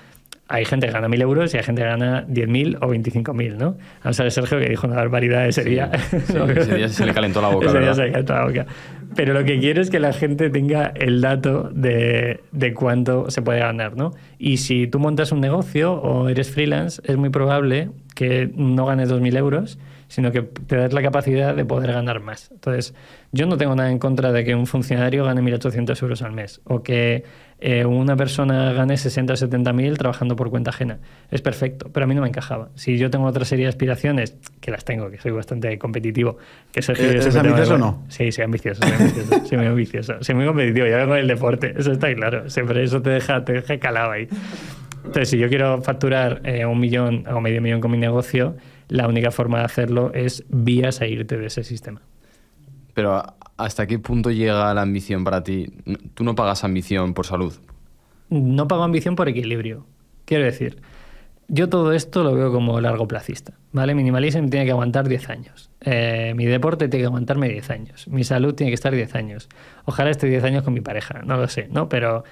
hay gente que gana 1.000 euros y hay gente que gana 10.000 o 25.000, ¿no? Vamos a ver Sergio que dijo una barbaridad ese (laughs) ese día se le calentó la boca. se le calentó la boca. Pero lo que quiero es que la gente tenga el dato de, de, cuánto se puede ganar, ¿no? Y si tú montas un negocio o eres freelance, es muy probable que no ganes 2.000 euros, sino que te das la capacidad de poder ganar más. Entonces, yo no tengo nada en contra de que un funcionario gane 1.800 euros al mes o que eh, una persona gane 60 o 70.000 trabajando por cuenta ajena. Es perfecto, pero a mí no me encajaba. Si yo tengo otra serie de aspiraciones, que las tengo, que soy bastante competitivo, que soy ¿E-, ambicioso o no? Sí, soy ambicioso, soy ambicioso, muy ambicioso, soy muy competitivo, ya vengo el deporte, eso está claro, siempre eso te deja, te deja calado ahí. Entonces, si yo quiero facturar eh, un millón o medio millón con mi negocio, la única forma de hacerlo es vías a irte de ese sistema. Pero ¿hasta qué punto llega la ambición para ti? Tú no pagas ambición por salud. No pago ambición por equilibrio. Quiero decir, yo todo esto lo veo como largo plazista. ¿vale? Minimalismo tiene que aguantar 10 años. Eh, mi deporte tiene que aguantarme 10 años. Mi salud tiene que estar 10 años. Ojalá esté 10 años con mi pareja, no lo sé, ¿no? Pero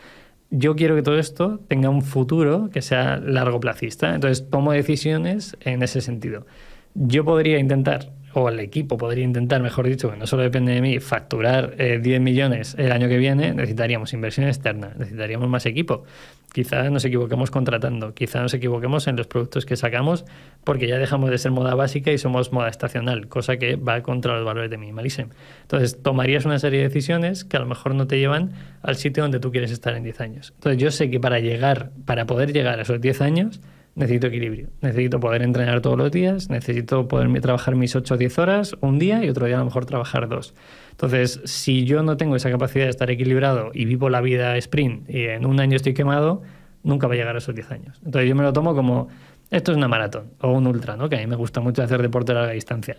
yo quiero que todo esto tenga un futuro que sea largo placista. Entonces tomo decisiones en ese sentido. Yo podría intentar, o el equipo podría intentar, mejor dicho, que no solo depende de mí, facturar 10 eh, millones el año que viene, necesitaríamos inversión externa, necesitaríamos más equipo. Quizás nos equivoquemos contratando, quizás nos equivoquemos en los productos que sacamos porque ya dejamos de ser moda básica y somos moda estacional, cosa que va contra los valores de minimalism. Entonces, tomarías una serie de decisiones que a lo mejor no te llevan al sitio donde tú quieres estar en 10 años. Entonces, yo sé que para llegar, para poder llegar a esos 10 años, necesito equilibrio. Necesito poder entrenar todos los días, necesito poder trabajar mis 8 o 10 horas un día y otro día a lo mejor trabajar dos. Entonces, si yo no tengo esa capacidad de estar equilibrado y vivo la vida sprint y en un año estoy quemado, nunca va a llegar a esos 10 años. Entonces yo me lo tomo como, esto es una maratón o un ultra, ¿no? que a mí me gusta mucho hacer deporte a larga distancia.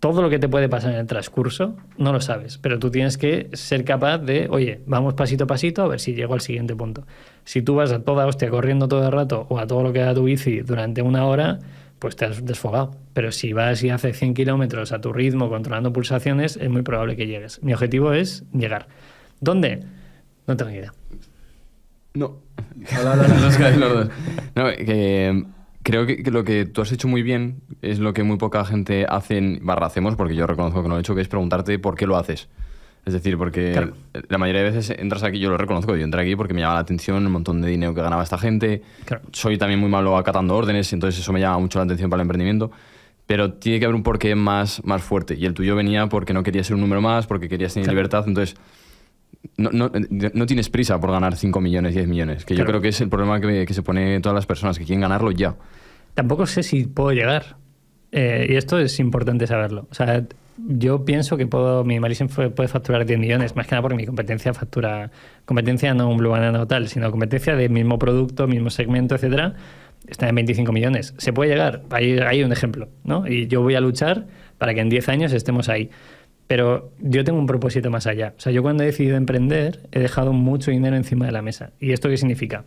Todo lo que te puede pasar en el transcurso no lo sabes, pero tú tienes que ser capaz de, oye, vamos pasito a pasito a ver si llego al siguiente punto. Si tú vas a toda hostia corriendo todo el rato o a todo lo que da tu bici durante una hora, pues te has desfogado. Pero si vas y haces 100 kilómetros a tu ritmo, controlando pulsaciones, es muy probable que llegues. Mi objetivo es llegar. ¿Dónde? No tengo ni idea. No. No, no, creo que, lo que tú has hecho muy bien es lo que muy poca gente hace, barra porque yo reconozco que no lo he hecho, que es preguntarte por qué lo haces. Es decir, porque la mayoría de veces entras aquí, yo lo reconozco, yo entré aquí porque me llamaba la atención el montón de dinero que ganaba esta gente. Soy también muy malo acatando órdenes, entonces eso me llama mucho la atención para el emprendimiento. Pero tiene que haber un porqué más, más fuerte. Y el tuyo venía porque no quería ser un número más, porque querías tener libertad. Entonces, no, tienes prisa por ganar 5 millones, 10 millones, que yo creo que es el problema que, se pone todas las personas, que quieren ganarlo ya. Tampoco sé si puedo llegar. Eh, y esto es importante saberlo. O sea, yo pienso que puedo, Minimalism puede facturar 10 millones, más que nada porque mi competencia factura, competencia no un Blue Banana tal, sino competencia del mismo producto, mismo segmento, etcétera, está en 25 millones. Se puede llegar, hay, hay un ejemplo, ¿no? Y yo voy a luchar para que en 10 años estemos ahí. Pero yo tengo un propósito más allá. O sea, yo cuando he decidido emprender he dejado mucho dinero encima de la mesa. ¿Y esto qué significa?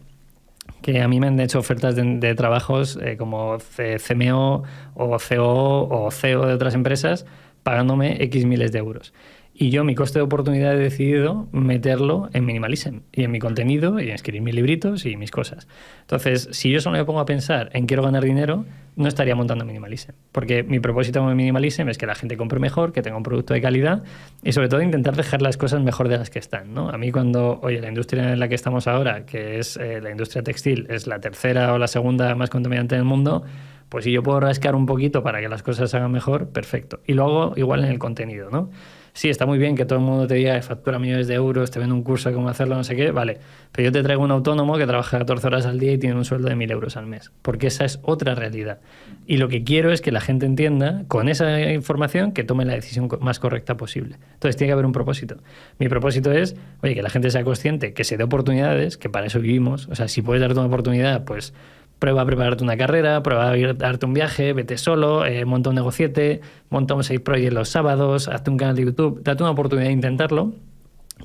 Que a mí me han hecho ofertas de, trabajos eh, como CMO o COO o CEO de otras empresas pagándome X miles de euros. Y yo mi coste de oportunidad he decidido meterlo en Minimalism y en mi contenido y en escribir mis libritos y mis cosas. Entonces, si yo solo me pongo a pensar en quiero ganar dinero, no estaría montando Minimalism. Porque mi propósito con Minimalism es que la gente compre mejor, que tenga un producto de calidad y sobre todo intentar dejar las cosas mejor de las que están. ¿no? A mí cuando, oye, la industria en la que estamos ahora, que es eh, la industria textil, es la tercera o la segunda más contaminante del mundo, pues si yo puedo rascar un poquito para que las cosas se hagan mejor, perfecto. Y lo hago igual en el contenido, ¿no? Sí, está muy bien que todo el mundo te diga, factura millones de euros, te vende un curso de cómo hacerlo, no sé qué, vale. Pero yo te traigo un autónomo que trabaja 14 horas al día y tiene un sueldo de 1.000 euros al mes, porque esa es otra realidad. Y lo que quiero es que la gente entienda, con esa información, que tome la decisión más correcta posible. Entonces tiene que haber un propósito. Mi propósito es, oye, que la gente sea consciente, que se dé oportunidades, que para eso vivimos. O sea, si puedes darte una oportunidad, pues Prueba a prepararte una carrera, prueba a darte un viaje, vete solo, eh, monta un negociete, monta un seis project los sábados, hazte un canal de YouTube, date una oportunidad de intentarlo,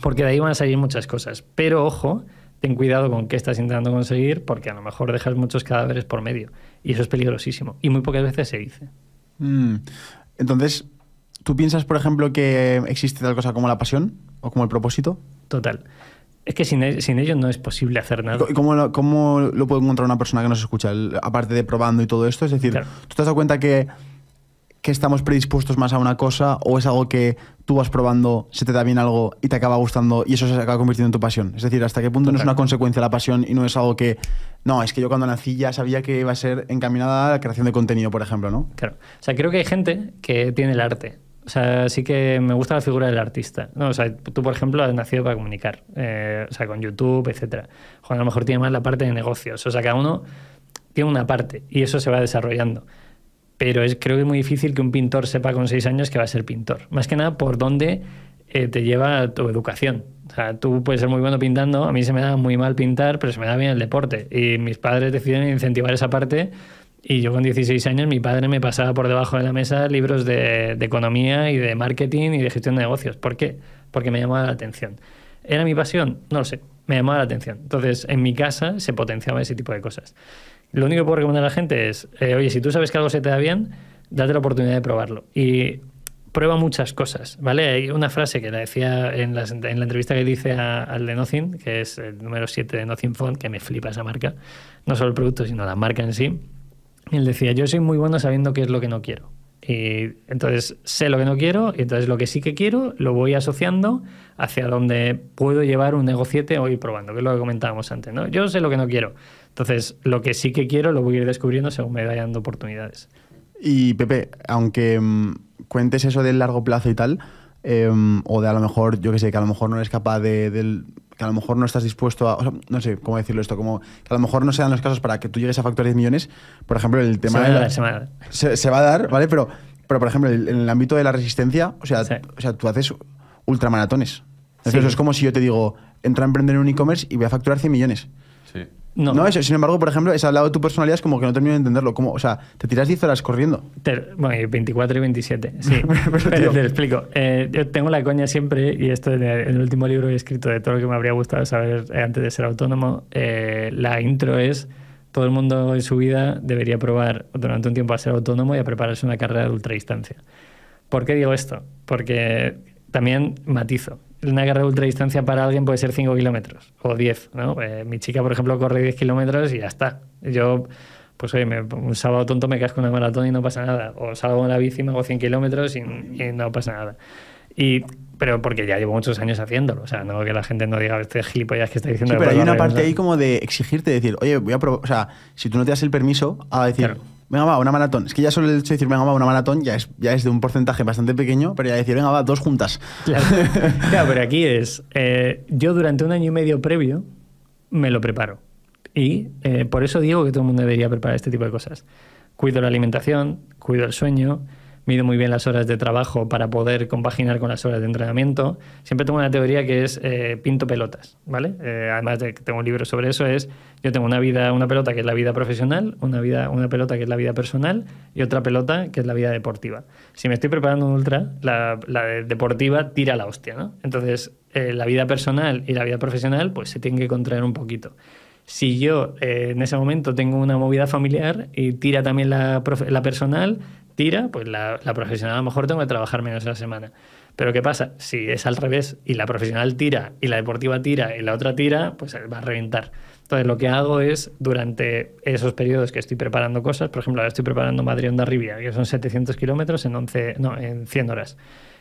porque de ahí van a salir muchas cosas. Pero ojo, ten cuidado con qué estás intentando conseguir, porque a lo mejor dejas muchos cadáveres por medio. Y eso es peligrosísimo. Y muy pocas veces se dice. Mm. Entonces, ¿tú piensas, por ejemplo, que existe tal cosa como la pasión o como el propósito? Total. Es que sin, e-, sin ellos no es posible hacer nada. cómo lo, puede encontrar una persona que nos escucha? aparte de probando y todo esto. Es decir, ¿tú te has dado cuenta que, que estamos predispuestos más a una cosa o es algo que tú vas probando, se te da bien algo y te acaba gustando y eso se acaba convirtiendo en tu pasión? Es decir, ¿hasta qué punto no es una consecuencia la pasión y no es algo que. No, es que yo cuando nací ya sabía que iba a ser encaminada a la creación de contenido, por ejemplo, ¿no? Claro. O sea, creo que hay gente que tiene el arte o sea, sí que me gusta la figura del artista. No, o sea, tú, por ejemplo, has nacido para comunicar, eh, o sea, con YouTube, etcétera. Juan a lo mejor tiene más la parte de negocios. O sea, cada uno tiene una parte y eso se va desarrollando. Pero es, creo que es muy difícil que un pintor sepa con seis años que va a ser pintor. Más que nada por dónde eh, te lleva tu educación. O sea, tú puedes ser muy bueno pintando, a mí se me da muy mal pintar, pero se me da bien el deporte. Y mis padres deciden incentivar esa parte y yo con 16 años mi padre me pasaba por debajo de la mesa libros de, economía y de marketing y de gestión de negocios. ¿Por qué? Porque me llamaba la atención. ¿Era mi pasión? No lo sé. Me llamaba la atención. Entonces, en mi casa se potenciaba ese tipo de cosas. Lo único que puedo recomendar a la gente es, eh, oye, si tú sabes que algo se te da bien, date la oportunidad de probarlo. Y prueba muchas cosas, ¿vale? Hay una frase que la decía en la, entrevista que dice al de Nothing, que es el número 7 de Nothing Font, que me flipa esa marca. No solo el producto, sino la marca en sí él decía, yo soy muy bueno sabiendo qué es lo que no quiero. Y entonces sé lo que no quiero, y entonces lo que sí que quiero lo voy asociando hacia donde puedo llevar un negociete o ir probando, que es lo que comentábamos antes. ¿no? Yo sé lo que no quiero, entonces lo que sí que quiero lo voy a ir descubriendo según me vayan dando oportunidades. Y Pepe, aunque mm, cuentes eso del largo plazo y tal, em, o de a lo mejor, yo que sé, que a lo mejor no eres capaz de, de que a lo mejor no estás dispuesto a. no sé cómo decirlo esto, como que a lo mejor no se dan los casos para que tú llegues a facturar 10 millones. Por ejemplo, el tema. Se va, de la, se, va a dar. Se, va a dar, ¿vale? Pero, pero por ejemplo, en el, ámbito de la resistencia, o sea, o sea tú haces ultramaratones. Entonces, eso es como si yo te digo, entra a emprender en un e-commerce y voy a facturar 100 millones. Sí. No. eso, sin embargo, por ejemplo, has hablado de tu personalidad es como que no termino de entenderlo. como O sea, te tiras 10 horas corriendo. Bueno, bueno, 24 y 27, sí. (laughs) te explico. Eh, yo tengo la coña siempre, y esto en el último libro que he escrito de todo lo que me habría gustado saber antes de ser autónomo, eh, la intro es todo el mundo en su vida debería probar durante un tiempo a ser autónomo y a prepararse una carrera de ultradistancia. ¿Por qué digo esto? Porque también matizo una carrera de ultradistancia para alguien puede ser 5 kilómetros o 10. ¿no? Eh, mi chica, por ejemplo, corre 10 kilómetros y ya está. Yo, pues oye, un sábado tonto me casco una maratón y no pasa nada. O salgo en la bici, me hago 100 kilómetros y, no pasa nada. Y, pero porque ya llevo muchos años haciéndolo. O sea, no que la gente no diga, este gilipollas que está diciendo. Sí, pero hay una parte ahí como de exigirte, decir, oye, voy a probar. O sea, si tú no te das el permiso a decir venga, va, una maratón. Es que ya solo el hecho de decir, venga, va, una maratón ya es, ya es de un porcentaje bastante pequeño, pero ya decir, venga, va, dos juntas. Claro, (laughs) pero aquí es, eh, yo durante un año y medio previo me lo preparo. Y eh, por eso digo que todo el mundo debería preparar este tipo de cosas. Cuido la alimentación, cuido el sueño, mido muy bien las horas de trabajo para poder compaginar con las horas de entrenamiento. Siempre tengo una teoría que es eh, pinto pelotas, ¿vale? Eh, además de que tengo un libro sobre eso, es yo tengo una vida, una pelota que es la vida profesional, una, vida, una pelota que es la vida personal y otra pelota que es la vida deportiva. Si me estoy preparando un ultra, la, deportiva tira la hostia, ¿no? Entonces, eh, la vida personal y la vida profesional pues se tienen que contraer un poquito si yo en ese momento tengo una movida familiar y tira también la, la, personal, tira, pues la, profesional a lo mejor tengo que trabajar menos a la semana. Pero ¿qué pasa? Si es al revés y la profesional tira y la deportiva tira y la otra tira, pues va a reventar. Entonces lo que hago es, durante esos periodos que estoy preparando cosas, por ejemplo, ahora estoy preparando madrid rivia que son 700 kilómetros en, no, en 100 horas,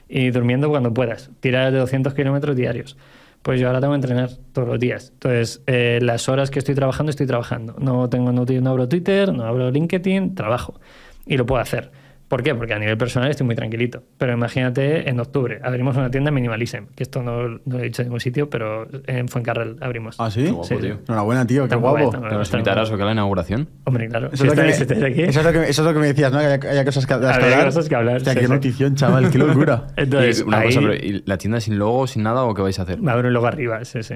y durmiendo cuando puedas, tirar de 200 kilómetros diarios. Pues yo ahora tengo que entrenar todos los días. Entonces, eh, las horas que estoy trabajando, estoy trabajando. No tengo no abro Twitter, no abro LinkedIn, trabajo. Y lo puedo hacer. ¿Por qué? Porque a nivel personal estoy muy tranquilito. Pero imagínate, en octubre abrimos una tienda Minimalism, que esto no, lo he dicho en ningún sitio, pero en Fuencarral abrimos. ¿Ah, sí? Qué guapo, tío. Enhorabuena, tío, qué guapo. ¿Te nos invitarás o qué la inauguración? Hombre, claro. Eso, es, lo que me, aquí, eso, es, lo que, me decías, ¿no? Que hay, cosas que, hablar. Hay cosas que hablar. O sea, qué notición, chaval, qué locura. (laughs) Entonces, y, una cosa, pero, la tienda sin logo, sin nada o qué vais a hacer? Va a haber un logo arriba, sí, sí.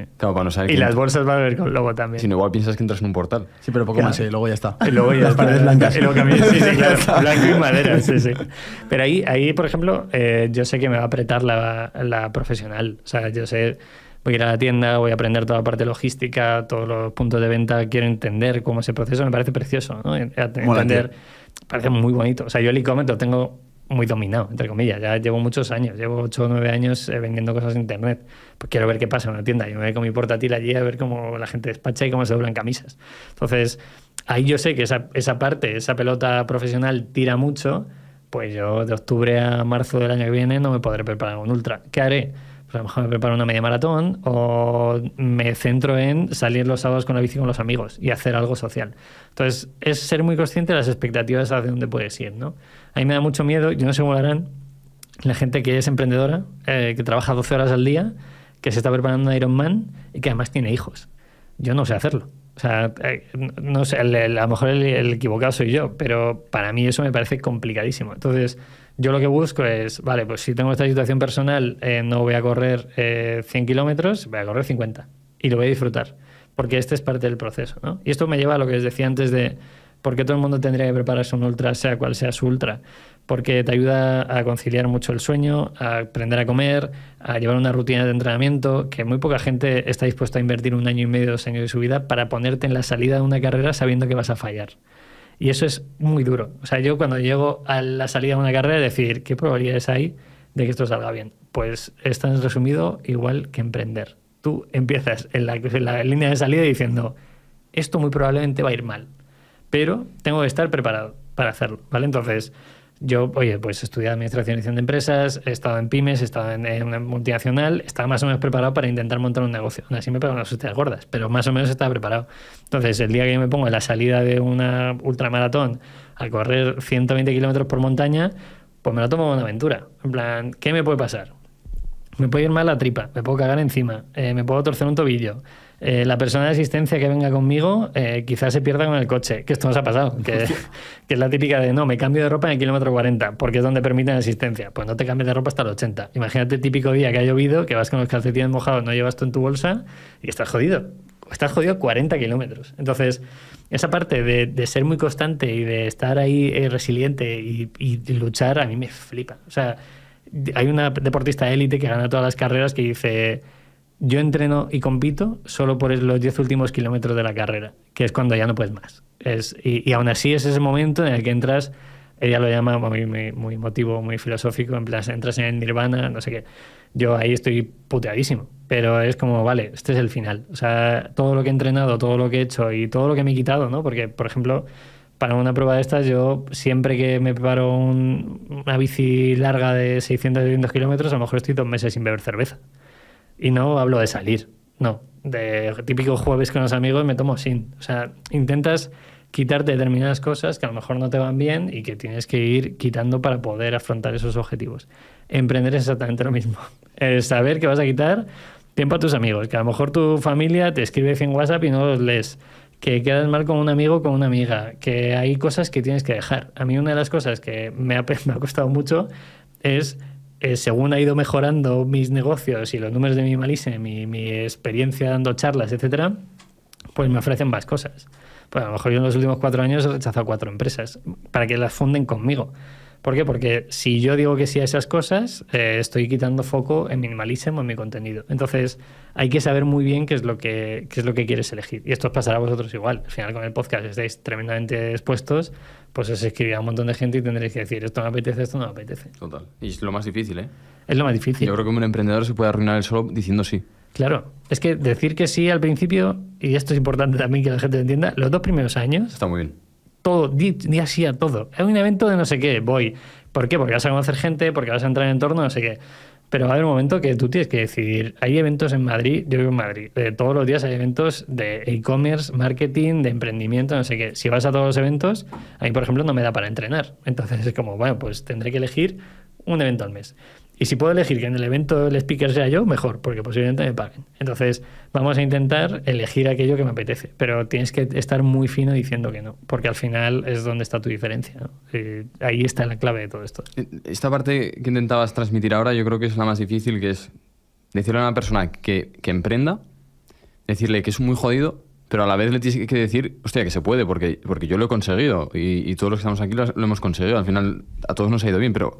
Y las bolsas van a ver con logo también. Si no, igual piensas que entras en un portal. Sí, pero poco más, y luego ya está. Y luego ya Las paredes blancas. Y luego sí, sí, (laughs) claro. Blanco y madera sí, sí. Pero ahí, ahí por ejemplo, eh, yo sé que me va a apretar la, la profesional. O sea, yo sé voy a ir a la tienda, voy a aprender toda la parte logística, todos los puntos de venta, quiero entender cómo el proceso me parece precioso, ¿no? Eh, entender, parece muy bonito. O sea, yo el e-commerce lo tengo muy dominado, entre comillas, ya llevo muchos años, llevo 8 o 9 años eh, vendiendo cosas en internet, pues quiero ver qué pasa en la tienda, yo me voy con mi portátil allí a ver cómo la gente despacha y cómo se doblan camisas. Entonces, ahí yo sé que esa, parte, esa pelota profesional tira mucho, pues yo de octubre a marzo del año que viene no me podré preparar un ultra. ¿Qué haré? Pues a lo mejor me preparo una media maratón o me centro en salir los sábados con la bici con los amigos y hacer algo social. Entonces, es ser muy consciente de las expectativas hacia dónde puedes ir, ¿no? A mí me da mucho miedo, yo no sé cómo harán, la gente que es emprendedora, eh, que trabaja 12 horas al día, que se está preparando un Ironman y que además tiene hijos. Yo no sé hacerlo. O sea, eh, no sé, a lo mejor el, equivocado soy yo, pero para mí eso me parece complicadísimo. Entonces, yo lo que busco es, vale, pues si tengo esta situación personal, eh, no voy a correr 100 eh, kilómetros, voy a correr 50 y lo voy a disfrutar, porque este es parte del proceso. ¿no? Y esto me lleva a lo que les decía antes de por qué todo el mundo tendría que prepararse un ultra, sea cual sea su ultra porque te ayuda a conciliar mucho el sueño, a aprender a comer, a llevar una rutina de entrenamiento, que muy poca gente está dispuesta a invertir un año y medio, dos años de su vida para ponerte en la salida de una carrera sabiendo que vas a fallar. Y eso es muy duro. O sea, yo cuando llego a la salida de una carrera, decir, ¿qué probabilidades hay de que esto salga bien? Pues es resumido igual que emprender. Tú empiezas en la, línea de salida diciendo, esto muy probablemente va a ir mal, pero tengo que estar preparado para hacerlo, ¿vale? Entonces, yo, oye, pues estudié administración y dirección de empresas, he estado en pymes, he estado en, una multinacional, estaba más o menos preparado para intentar montar un negocio. Aún así me pegan las hostias gordas, pero más o menos estaba preparado. Entonces, el día que yo me pongo en la salida de una ultramaratón a correr 120 kilómetros por montaña, pues me lo tomo como una aventura. En plan, ¿qué me puede pasar? Me puede ir mal la tripa, me puedo cagar encima, eh, me puedo torcer un tobillo, eh, la persona de asistencia que venga conmigo eh, quizás se pierda con el coche, que esto nos ha pasado, que, es la típica de no, me cambio de ropa en el kilómetro 40, porque es donde permiten asistencia. Pues no te cambies de ropa hasta el 80. Imagínate el típico día que ha llovido, que vas con los calcetines mojados, no llevas tú en tu bolsa y estás jodido. Estás jodido 40 kilómetros. Entonces, esa parte de, ser muy constante y de estar ahí eh, resiliente y, y luchar, a mí me flipa. O sea, hay una deportista élite que gana todas las carreras que dice yo entreno y compito solo por los 10 últimos kilómetros de la carrera, que es cuando ya no puedes más. y, aún así es ese momento en el que entras, ella lo llama muy, muy, muy muy filosófico, en plan, entras en nirvana, no sé qué. Yo ahí estoy puteadísimo, pero es como, vale, este es el final. O sea, todo lo que he entrenado, todo lo que he hecho y todo lo que me he quitado, ¿no? Porque, por ejemplo, para una prueba de estas, yo siempre que me preparo una bici larga de 600 kilómetros, a lo mejor estoy dos meses sin beber cerveza. Y no hablo de salir, no. De típico jueves con los amigos me tomo sin. O sea, intentas quitarte determinadas cosas que a lo mejor no te van bien y que tienes que ir quitando para poder afrontar esos objetivos. Emprender es exactamente lo mismo. (laughs) saber que vas a quitar tiempo a tus amigos, que a lo mejor tu familia te escribe en WhatsApp y no los lees, que quedas mal con un amigo o con una amiga, que hay cosas que tienes que dejar. A mí una de las cosas que me ha (laughs) costado mucho es eh, según ha ido mejorando mis negocios y los números de mi Malice, mi, mi experiencia dando charlas, etcétera, pues me ofrecen más cosas. Pues a lo mejor yo en los últimos cuatro años he rechazado cuatro empresas para que las funden conmigo. ¿Por qué? Porque si yo digo que sí a esas cosas, eh, estoy quitando foco en minimalismo, en mi contenido. Entonces, hay que saber muy bien qué es lo que, qué es lo que quieres elegir. Y esto os pasará a vosotros igual. Al final, con el podcast estáis tremendamente expuestos, pues os escribirá un montón de gente y tendréis que decir, esto me apetece, esto no me apetece. Total. Y es lo más difícil, ¿eh? Es lo más difícil. Yo creo que un emprendedor se puede arruinar el solo diciendo sí. Claro, es que decir que sí al principio, y esto es importante también que la gente lo entienda, los dos primeros años... Está muy bien todo, día sí a todo. Es un evento de no sé qué, voy. ¿Por qué? Porque vas a conocer gente, porque vas a entrar en entorno, no sé qué. Pero va a haber un momento que tú tienes que decidir. Hay eventos en Madrid, yo vivo en Madrid, eh, todos los días hay eventos de e-commerce, marketing, de emprendimiento, no sé qué. Si vas a todos los eventos, a mí, por ejemplo, no me da para entrenar. Entonces es como, bueno, pues tendré que elegir un evento al mes. Y si puedo elegir que en el evento el speaker sea yo, mejor, porque posiblemente me paguen. Entonces, vamos a intentar elegir aquello que me apetece, pero tienes que estar muy fino diciendo que no, porque al final es donde está tu diferencia. Eh, ahí está la clave de todo esto. Eh, esta parte que intentabas transmitir ahora yo creo que es la más difícil, que es decirle a una persona que, emprenda, decirle que es muy jodido, pero a la vez le tienes que decir, hostia, que se puede, porque, porque yo lo he conseguido y, todos los que estamos aquí lo, hemos conseguido. Al final a todos nos ha ido bien, pero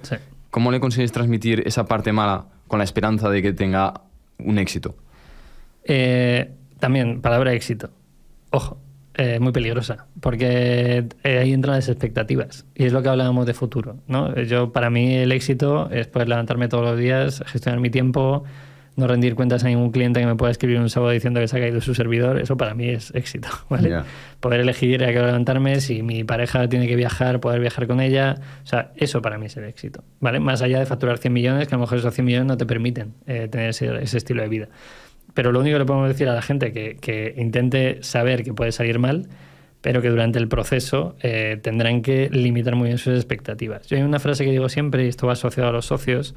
¿Cómo le consigues transmitir esa parte mala con la esperanza de que tenga un éxito? Eh, también, palabra éxito. Ojo, eh, muy peligrosa, porque eh, ahí entran las expectativas y es lo que hablábamos de futuro. ¿no? Yo, para mí, el éxito es poder levantarme todos los días, gestionar mi tiempo, no rendir cuentas a ningún cliente que me pueda escribir un sábado diciendo que se ha caído su servidor, eso para mí es éxito, (laughs) Poder elegir a qué hora levantarme, si mi pareja tiene que viajar, poder viajar con ella, o sea, eso para mí es el éxito, ¿vale? Más allá de facturar 100 millones, que a lo mejor esos 100 millones no te permiten eh, tener ese, estilo de vida. Pero lo único que le podemos decir a la gente que, que intente saber que puede salir mal, pero que durante el proceso eh, tendrán que limitar muy bien sus expectativas. Yo hay una frase que digo siempre, y esto va asociado a los socios,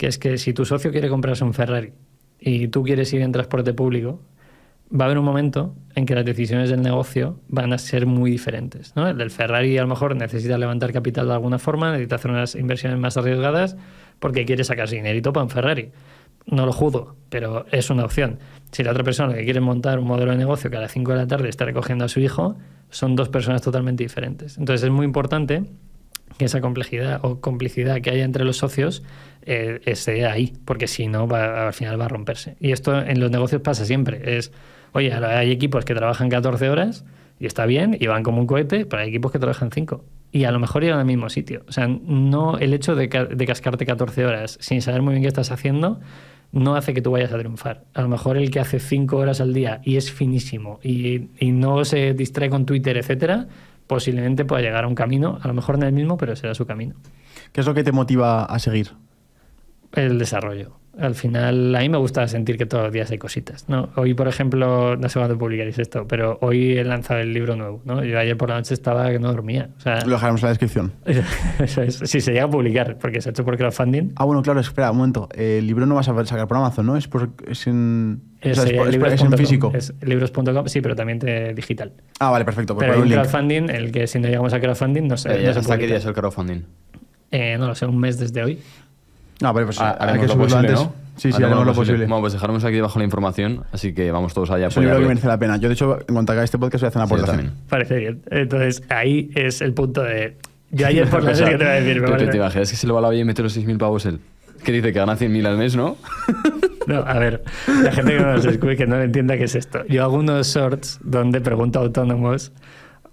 que es que si tu socio quiere comprarse un Ferrari y tú quieres ir en transporte público, va a haber un momento en que las decisiones del negocio van a ser muy diferentes. ¿no? El del Ferrari a lo mejor necesita levantar capital de alguna forma, necesita hacer unas inversiones más arriesgadas porque quiere sacarse dinerito para un Ferrari. No lo judo pero es una opción. Si la otra persona que quiere montar un modelo de negocio que a las 5 de la tarde está recogiendo a su hijo, son dos personas totalmente diferentes. Entonces es muy importante que esa complejidad o complicidad que haya entre los socios eh, esté ahí, porque si no, va, al final va a romperse. Y esto en los negocios pasa siempre. Es, oye, hay equipos que trabajan 14 horas y está bien, y van como un cohete, pero hay equipos que trabajan 5. Y a lo mejor irán al mismo sitio. O sea, no el hecho de, de cascarte 14 horas sin saber muy bien qué estás haciendo no hace que tú vayas a triunfar. A lo mejor el que hace cinco horas al día y es finísimo y, y no se distrae con Twitter, etcétera, posiblemente pueda llegar a un camino, a lo mejor no el mismo, pero será su camino. ¿Qué es lo que te motiva a seguir? El desarrollo al final a mí me gusta sentir que todos los días hay cositas. ¿no? Hoy, por ejemplo, no sé cuándo publicaréis esto, pero hoy he lanzado el libro nuevo. ¿no? Yo ayer por la noche estaba que no dormía. lo dejaremos en la descripción. (laughs) Eso es, si se llega a publicar, porque se ha hecho por crowdfunding. Ah, bueno, claro, espera un momento. El libro no vas a poder sacar por Amazon, ¿no? Es, por, es en... o sea, es, físico. Es libros.com, sí, pero también te, digital. Ah, vale, perfecto. Pues pero hay crowdfunding, el que si no llegamos a crowdfunding, no sé. Ya ¿Hasta qué día es el crowdfunding? Eh, no lo sé, un mes desde hoy. No, pero pues, a ver qué que lo posible, antes. ¿no? Sí, sí, haremos lo posible. Bueno, pues dejaremos aquí debajo la información, así que vamos todos allá. a Es que merece la pena. Yo, de hecho, en cuanto este podcast, voy a hacer una también. Parece bien. Entonces, ahí es el punto de. Yo ayer por (laughs) la serie te iba a decir, me Pero te imaginas que se lo va a la oye y meter los 6.000 pavos él. Que dice que gana 100.000 al mes, ¿no? (laughs) No, a ver, la gente que no nos escuche, que no le entienda qué es esto. Yo hago unos shorts donde pregunto a autónomos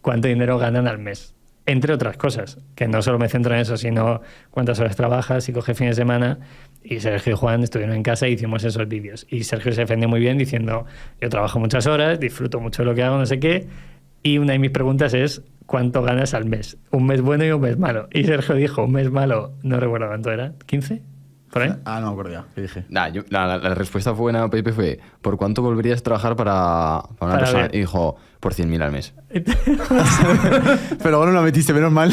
cuánto dinero ganan al mes entre otras cosas, que no solo me centro en eso, sino cuántas horas trabajas, y coge fines de semana. Y Sergio y Juan estuvieron en casa y e hicimos esos vídeos. Y Sergio se defendió muy bien diciendo, yo trabajo muchas horas, disfruto mucho de lo que hago, no sé qué. Y una de mis preguntas es, ¿cuánto ganas al mes? Un mes bueno y un mes malo. Y Sergio dijo, un mes malo, no recuerdo cuánto era, ¿15? ¿Por Ah, no, por ya, dije? la, respuesta fue respuesta buena, fue, ¿por cuánto volverías a trabajar para, para una persona? Y dijo, por 100.000 al mes. (laughs) Pero bueno, lo metiste, menos mal.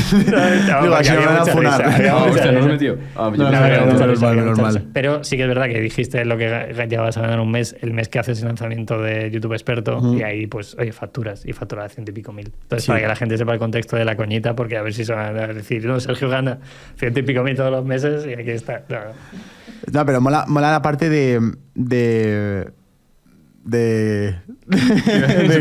Pero sí que es verdad que dijiste lo que llevabas a ganar un mes, el mes que haces el lanzamiento de YouTube Experto, y ahí, pues, oye, facturas, y facturas ciento y pico mil. Entonces, para que la gente sepa el contexto de la coñita, porque a ver si se van a decir, no, Sergio gana ciento y pico mil todos los meses, y aquí está. No, pero mola, mola la parte de de... (laughs) ¿Se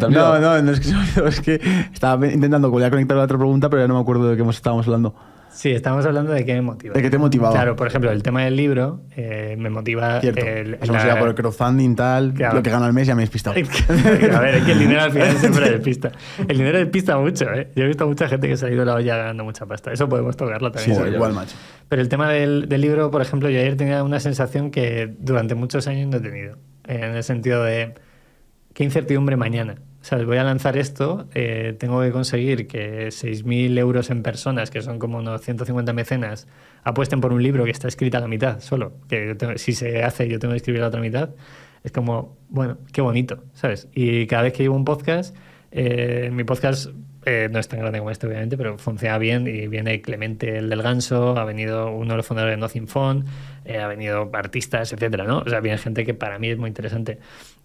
te No, no, no es que se intentando olvidó, es que estaba intentando conectar a otra pregunta, pero ya no me acuerdo de qué estábamos hablando. Sí, estábamos hablando de qué me motiva. ¿De qué te motivaba? Claro, por ejemplo, el tema del libro eh, me motiva. Cierto. El, pues por el crowdfunding, tal. Lo que gano al mes ya me he despistado. (laughs) a ver, es que el dinero al final (laughs) siempre despista. El dinero despista mucho, ¿eh? Yo he visto mucha gente que se ha ido a la olla ganando mucha pasta. Eso podemos tocarlo también. Sí, igual, macho. Pero el tema del, del libro, por ejemplo, yo ayer tenía una sensación que durante muchos años no he tenido en el sentido de qué incertidumbre mañana. O sea, voy a lanzar esto, eh, tengo que conseguir que 6.000 euros en personas, que son como unos 150 mecenas, apuesten por un libro que está escrito a la mitad solo, que si se hace yo tengo que escribir la otra mitad. Es como, bueno, qué bonito, ¿sabes? Y cada vez que llevo un podcast, eh, mi podcast eh, no es tan grande como este, obviamente, pero funciona bien. Y viene Clemente, el del ganso, ha venido uno de los fundadores de Nothing Phone, eh, ha venido artistas, etcétera, ¿no? O sea, viene gente que para mí es muy interesante.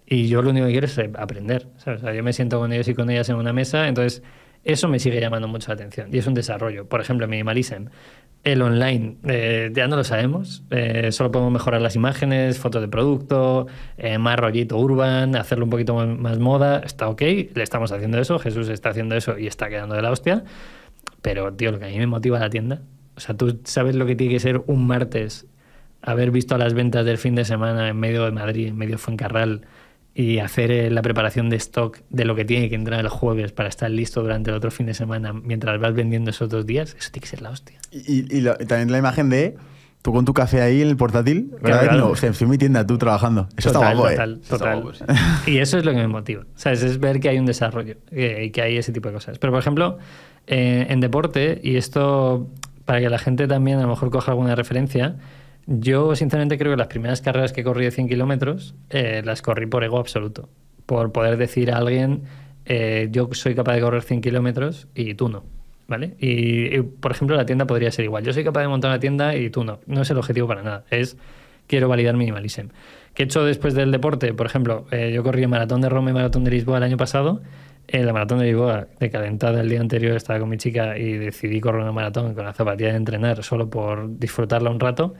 Y yo lo único que quiero es eh, aprender. O sea, yo me siento con ellos y con ellas en una mesa, entonces eso me sigue llamando mucho la atención. Y es un desarrollo. Por ejemplo, Minimalism el online eh, ya no lo sabemos. Eh, solo podemos mejorar las imágenes, fotos de producto, eh, más rollito urban, hacerlo un poquito más, moda. Está ok, le estamos haciendo eso. Jesús está haciendo eso y está quedando de la hostia. Pero, tío, lo que a mí me motiva la tienda. O sea, tú sabes lo que tiene que ser un martes haber visto las ventas del fin de semana en medio de Madrid, en medio de Fuencarral y hacer eh, la preparación de stock de lo que tiene que entrar el jueves para estar listo durante el otro fin de semana mientras vas vendiendo esos dos días, eso tiene que ser la hostia. Y, también la imagen de tú con tu café ahí en el portátil, ¿verdad? no, en mi tienda, tú trabajando. Eso está guapo, ¿eh? total, total. Y eso es lo que me motiva, sea, Es ver que hay un desarrollo eh, y que hay ese tipo de cosas. Pero, por ejemplo, en deporte, y esto para que la gente también a lo mejor coja alguna referencia, yo, sinceramente, creo que las primeras carreras que corrí de 100 kilómetros eh, las corrí por ego absoluto. Por poder decir a alguien, eh, yo soy capaz de correr 100 kilómetros y tú no. ¿Vale? Y, por ejemplo, la tienda podría ser igual. Yo soy capaz de montar una tienda y tú no. No es el objetivo para nada. Es quiero validar minimalism. ¿Qué he hecho después del deporte? Por ejemplo, eh, yo corrí el maratón de Roma y maratón de Lisboa el año pasado. En la maratón de Lisboa, de calentada el día anterior, estaba con mi chica y decidí correr una maratón con la zapatilla de entrenar solo por disfrutarla un rato.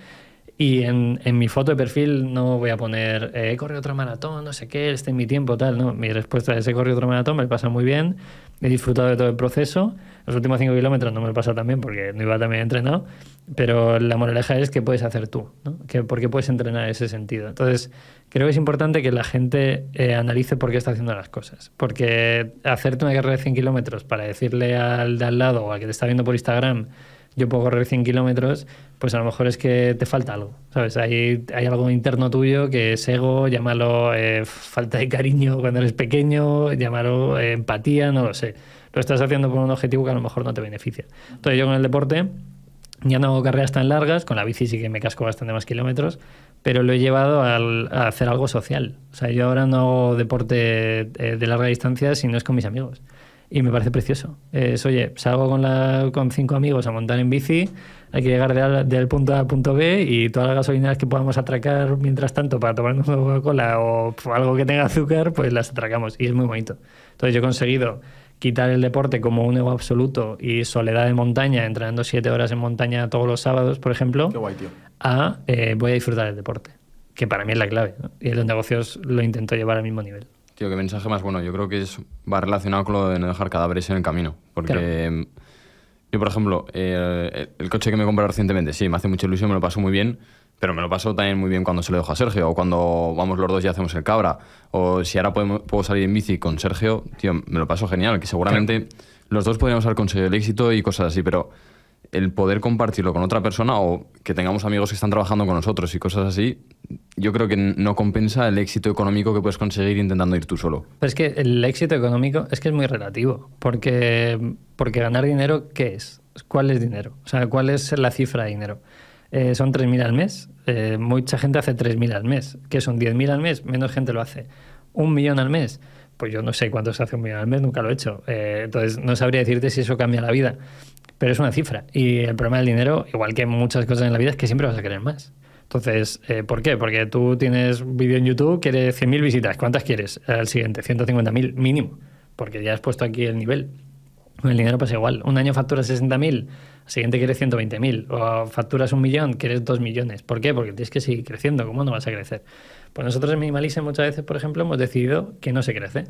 Y en, en, mi foto de perfil no voy a poner eh, he corrido otro maratón, no sé qué, este es mi tiempo, tal. No, mi respuesta es he corrido otro maratón, me lo pasado muy bien, he disfrutado de todo el proceso. Los últimos 5 kilómetros no me lo pasa tan bien porque no iba tan bien entrenado, pero la moraleja es que puedes hacer tú, ¿no? que, porque puedes entrenar ese sentido. Entonces, creo que es importante que la gente eh, analice por qué está haciendo las cosas. Porque hacerte una carrera de 100 kilómetros para decirle al de al lado o al que te está viendo por Instagram, yo puedo correr 100 kilómetros, pues a lo mejor es que te falta algo, ¿sabes? Hay, hay algo interno tuyo que es ego, llámalo eh, falta de cariño cuando eres pequeño, llámalo eh, empatía, no lo sé. Lo estás haciendo por un objetivo que a lo mejor no te beneficia. Entonces yo con el deporte ya no hago carreras tan largas, con la bici sí que me casco bastante más kilómetros, pero lo he llevado a hacer algo social. O sea, yo ahora no hago deporte eh, de larga distancia si no es con mis amigos y me parece precioso. Es, oye, salgo con, la, con cinco amigos a montar en bici, hay que llegar del punto A al punto B y todas las gasolineras que podamos atracar mientras tanto para tomarnos una Coca-Cola o algo que tenga azúcar, pues las atracamos y es muy bonito. Entonces yo he conseguido quitar el deporte como un ego absoluto y soledad de montaña, entrenando siete horas en montaña todos los sábados, por ejemplo, Qué guay, tío. a eh, voy a disfrutar del deporte, que para mí es la clave. Y los negocios lo intento llevar al mismo nivel. Tío, qué mensaje más bueno. Yo creo que es, va relacionado con lo de no dejar cadáveres en el camino. Porque yo, por ejemplo, eh, el, coche que me he comprado recientemente, sí, me hace mucha ilusión, me lo paso muy bien, pero me lo paso también muy bien cuando se lo dejo a Sergio, o cuando vamos los dos y hacemos el cabra, o si ahora podemos, puedo salir en bici con Sergio, tío, me lo paso genial, que seguramente los dos podríamos haber conseguido el éxito y cosas así, pero el poder compartirlo con otra persona o que tengamos amigos que están trabajando con nosotros y cosas así, yo creo que no compensa el éxito económico que puedes conseguir intentando ir tú solo. Pero es que el éxito económico es que es muy relativo, porque, porque ganar dinero, ¿qué es? ¿Cuál es dinero? O sea, ¿cuál es la cifra de dinero? Eh, son 3.000 al mes, eh, mucha gente hace 3.000 al mes, que son 10.000 al mes, menos gente lo hace. Un millón al mes, pues yo no sé cuánto se hace un millón al mes, nunca lo he hecho. Eh, entonces, no sabría decirte si eso cambia la vida pero es una cifra. Y el problema del dinero, igual que muchas cosas en la vida, es que siempre vas a querer más. Entonces, eh, ¿por qué? Porque tú tienes un vídeo en YouTube, quieres 100.000 visitas. ¿Cuántas quieres? Al siguiente, 150.000 mínimo, porque ya has puesto aquí el nivel. el dinero pasa igual. Un año facturas 60.000, al siguiente quieres 120.000. O facturas un millón, quieres dos millones. ¿Por qué? Porque tienes que seguir creciendo. ¿Cómo no vas a crecer? Pues nosotros en Minimalism muchas veces, por ejemplo, hemos decidido que no se crece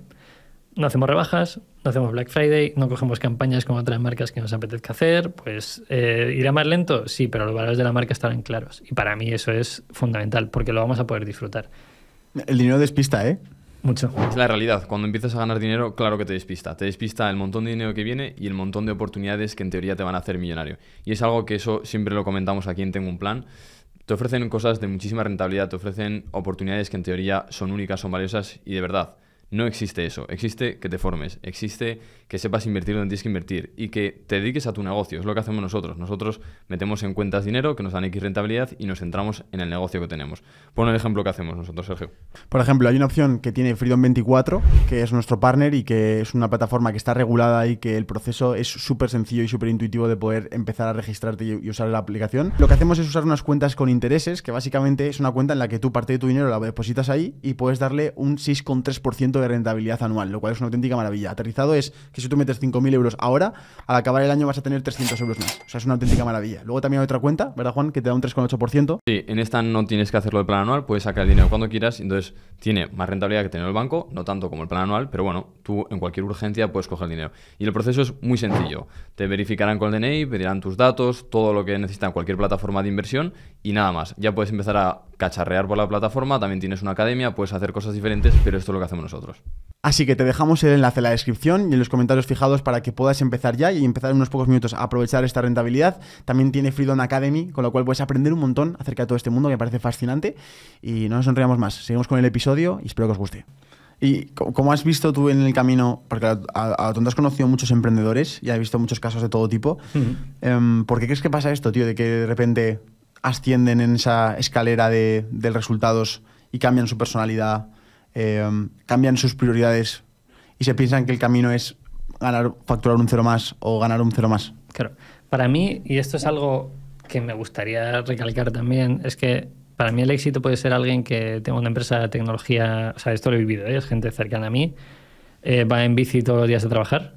no hacemos rebajas, no hacemos Black Friday, no cogemos campañas con otras marcas que nos apetezca hacer, pues eh, irá más lento, sí, pero los valores de la marca estarán claros. Y para mí eso es fundamental, porque lo vamos a poder disfrutar. El dinero despista, ¿eh? Mucho. Es la realidad. Cuando empiezas a ganar dinero, claro que te despista. Te despista el montón de dinero que viene y el montón de oportunidades que en teoría te van a hacer millonario. Y es algo que eso siempre lo comentamos aquí en Tengo un Plan. Te ofrecen cosas de muchísima rentabilidad, te ofrecen oportunidades que en teoría son únicas, son valiosas y de verdad no existe eso, existe que te formes, existe que sepas invertir donde tienes que invertir y que te dediques a tu negocio. Es lo que hacemos nosotros. Nosotros metemos en cuentas dinero que nos dan X rentabilidad y nos centramos en el negocio que tenemos. Pon el ejemplo que hacemos nosotros, Sergio. Por ejemplo, hay una opción que tiene Freedom24, que es nuestro partner y que es una plataforma que está regulada y que el proceso es súper sencillo y súper intuitivo de poder empezar a registrarte y usar la aplicación. Lo que hacemos es usar unas cuentas con intereses, que básicamente es una cuenta en la que tú parte de tu dinero la depositas ahí y puedes darle un 6,3% de rentabilidad anual, lo cual es una auténtica maravilla. Aterrizado es que si tú metes 5.000 euros ahora, al acabar el año vas a tener 300 euros más. O sea, es una auténtica maravilla. Luego también hay otra cuenta, ¿verdad, Juan? Que te da un 3,8%. Sí, en esta no tienes que hacerlo de plan anual, puedes sacar el dinero cuando quieras, entonces tiene más rentabilidad que tener el banco, no tanto como el plan anual, pero bueno, tú en cualquier urgencia puedes coger el dinero. Y el proceso es muy sencillo. Te verificarán con el DNI, pedirán tus datos, todo lo que necesitan cualquier plataforma de inversión y nada más. Ya puedes empezar a cacharrear por la plataforma, también tienes una academia, puedes hacer cosas diferentes, pero esto es lo que hacemos nosotros. Así que te dejamos el enlace en la descripción y en los comentarios fijados para que puedas empezar ya y empezar en unos pocos minutos a aprovechar esta rentabilidad. También tiene Freedom Academy, con lo cual puedes aprender un montón acerca de todo este mundo que me parece fascinante. Y no nos sonreamos más, seguimos con el episodio y espero que os guste. Y como has visto tú en el camino, porque a, lo has conocido muchos emprendedores y has visto muchos casos de todo tipo, em, ¿por qué crees que pasa esto, tío? De que de repente ascienden en esa escalera de, resultados y cambian su personalidad, em, cambian sus prioridades y se piensan que el camino es ganar, facturar un cero más o ganar un cero más. Claro. Para mí, y esto es algo que me gustaría recalcar también, es que para mí el éxito puede ser alguien que tenga una empresa de tecnología, o sea, esto lo he vivido, ¿eh? gente cercana a mí, eh, va en bici todos los días a trabajar,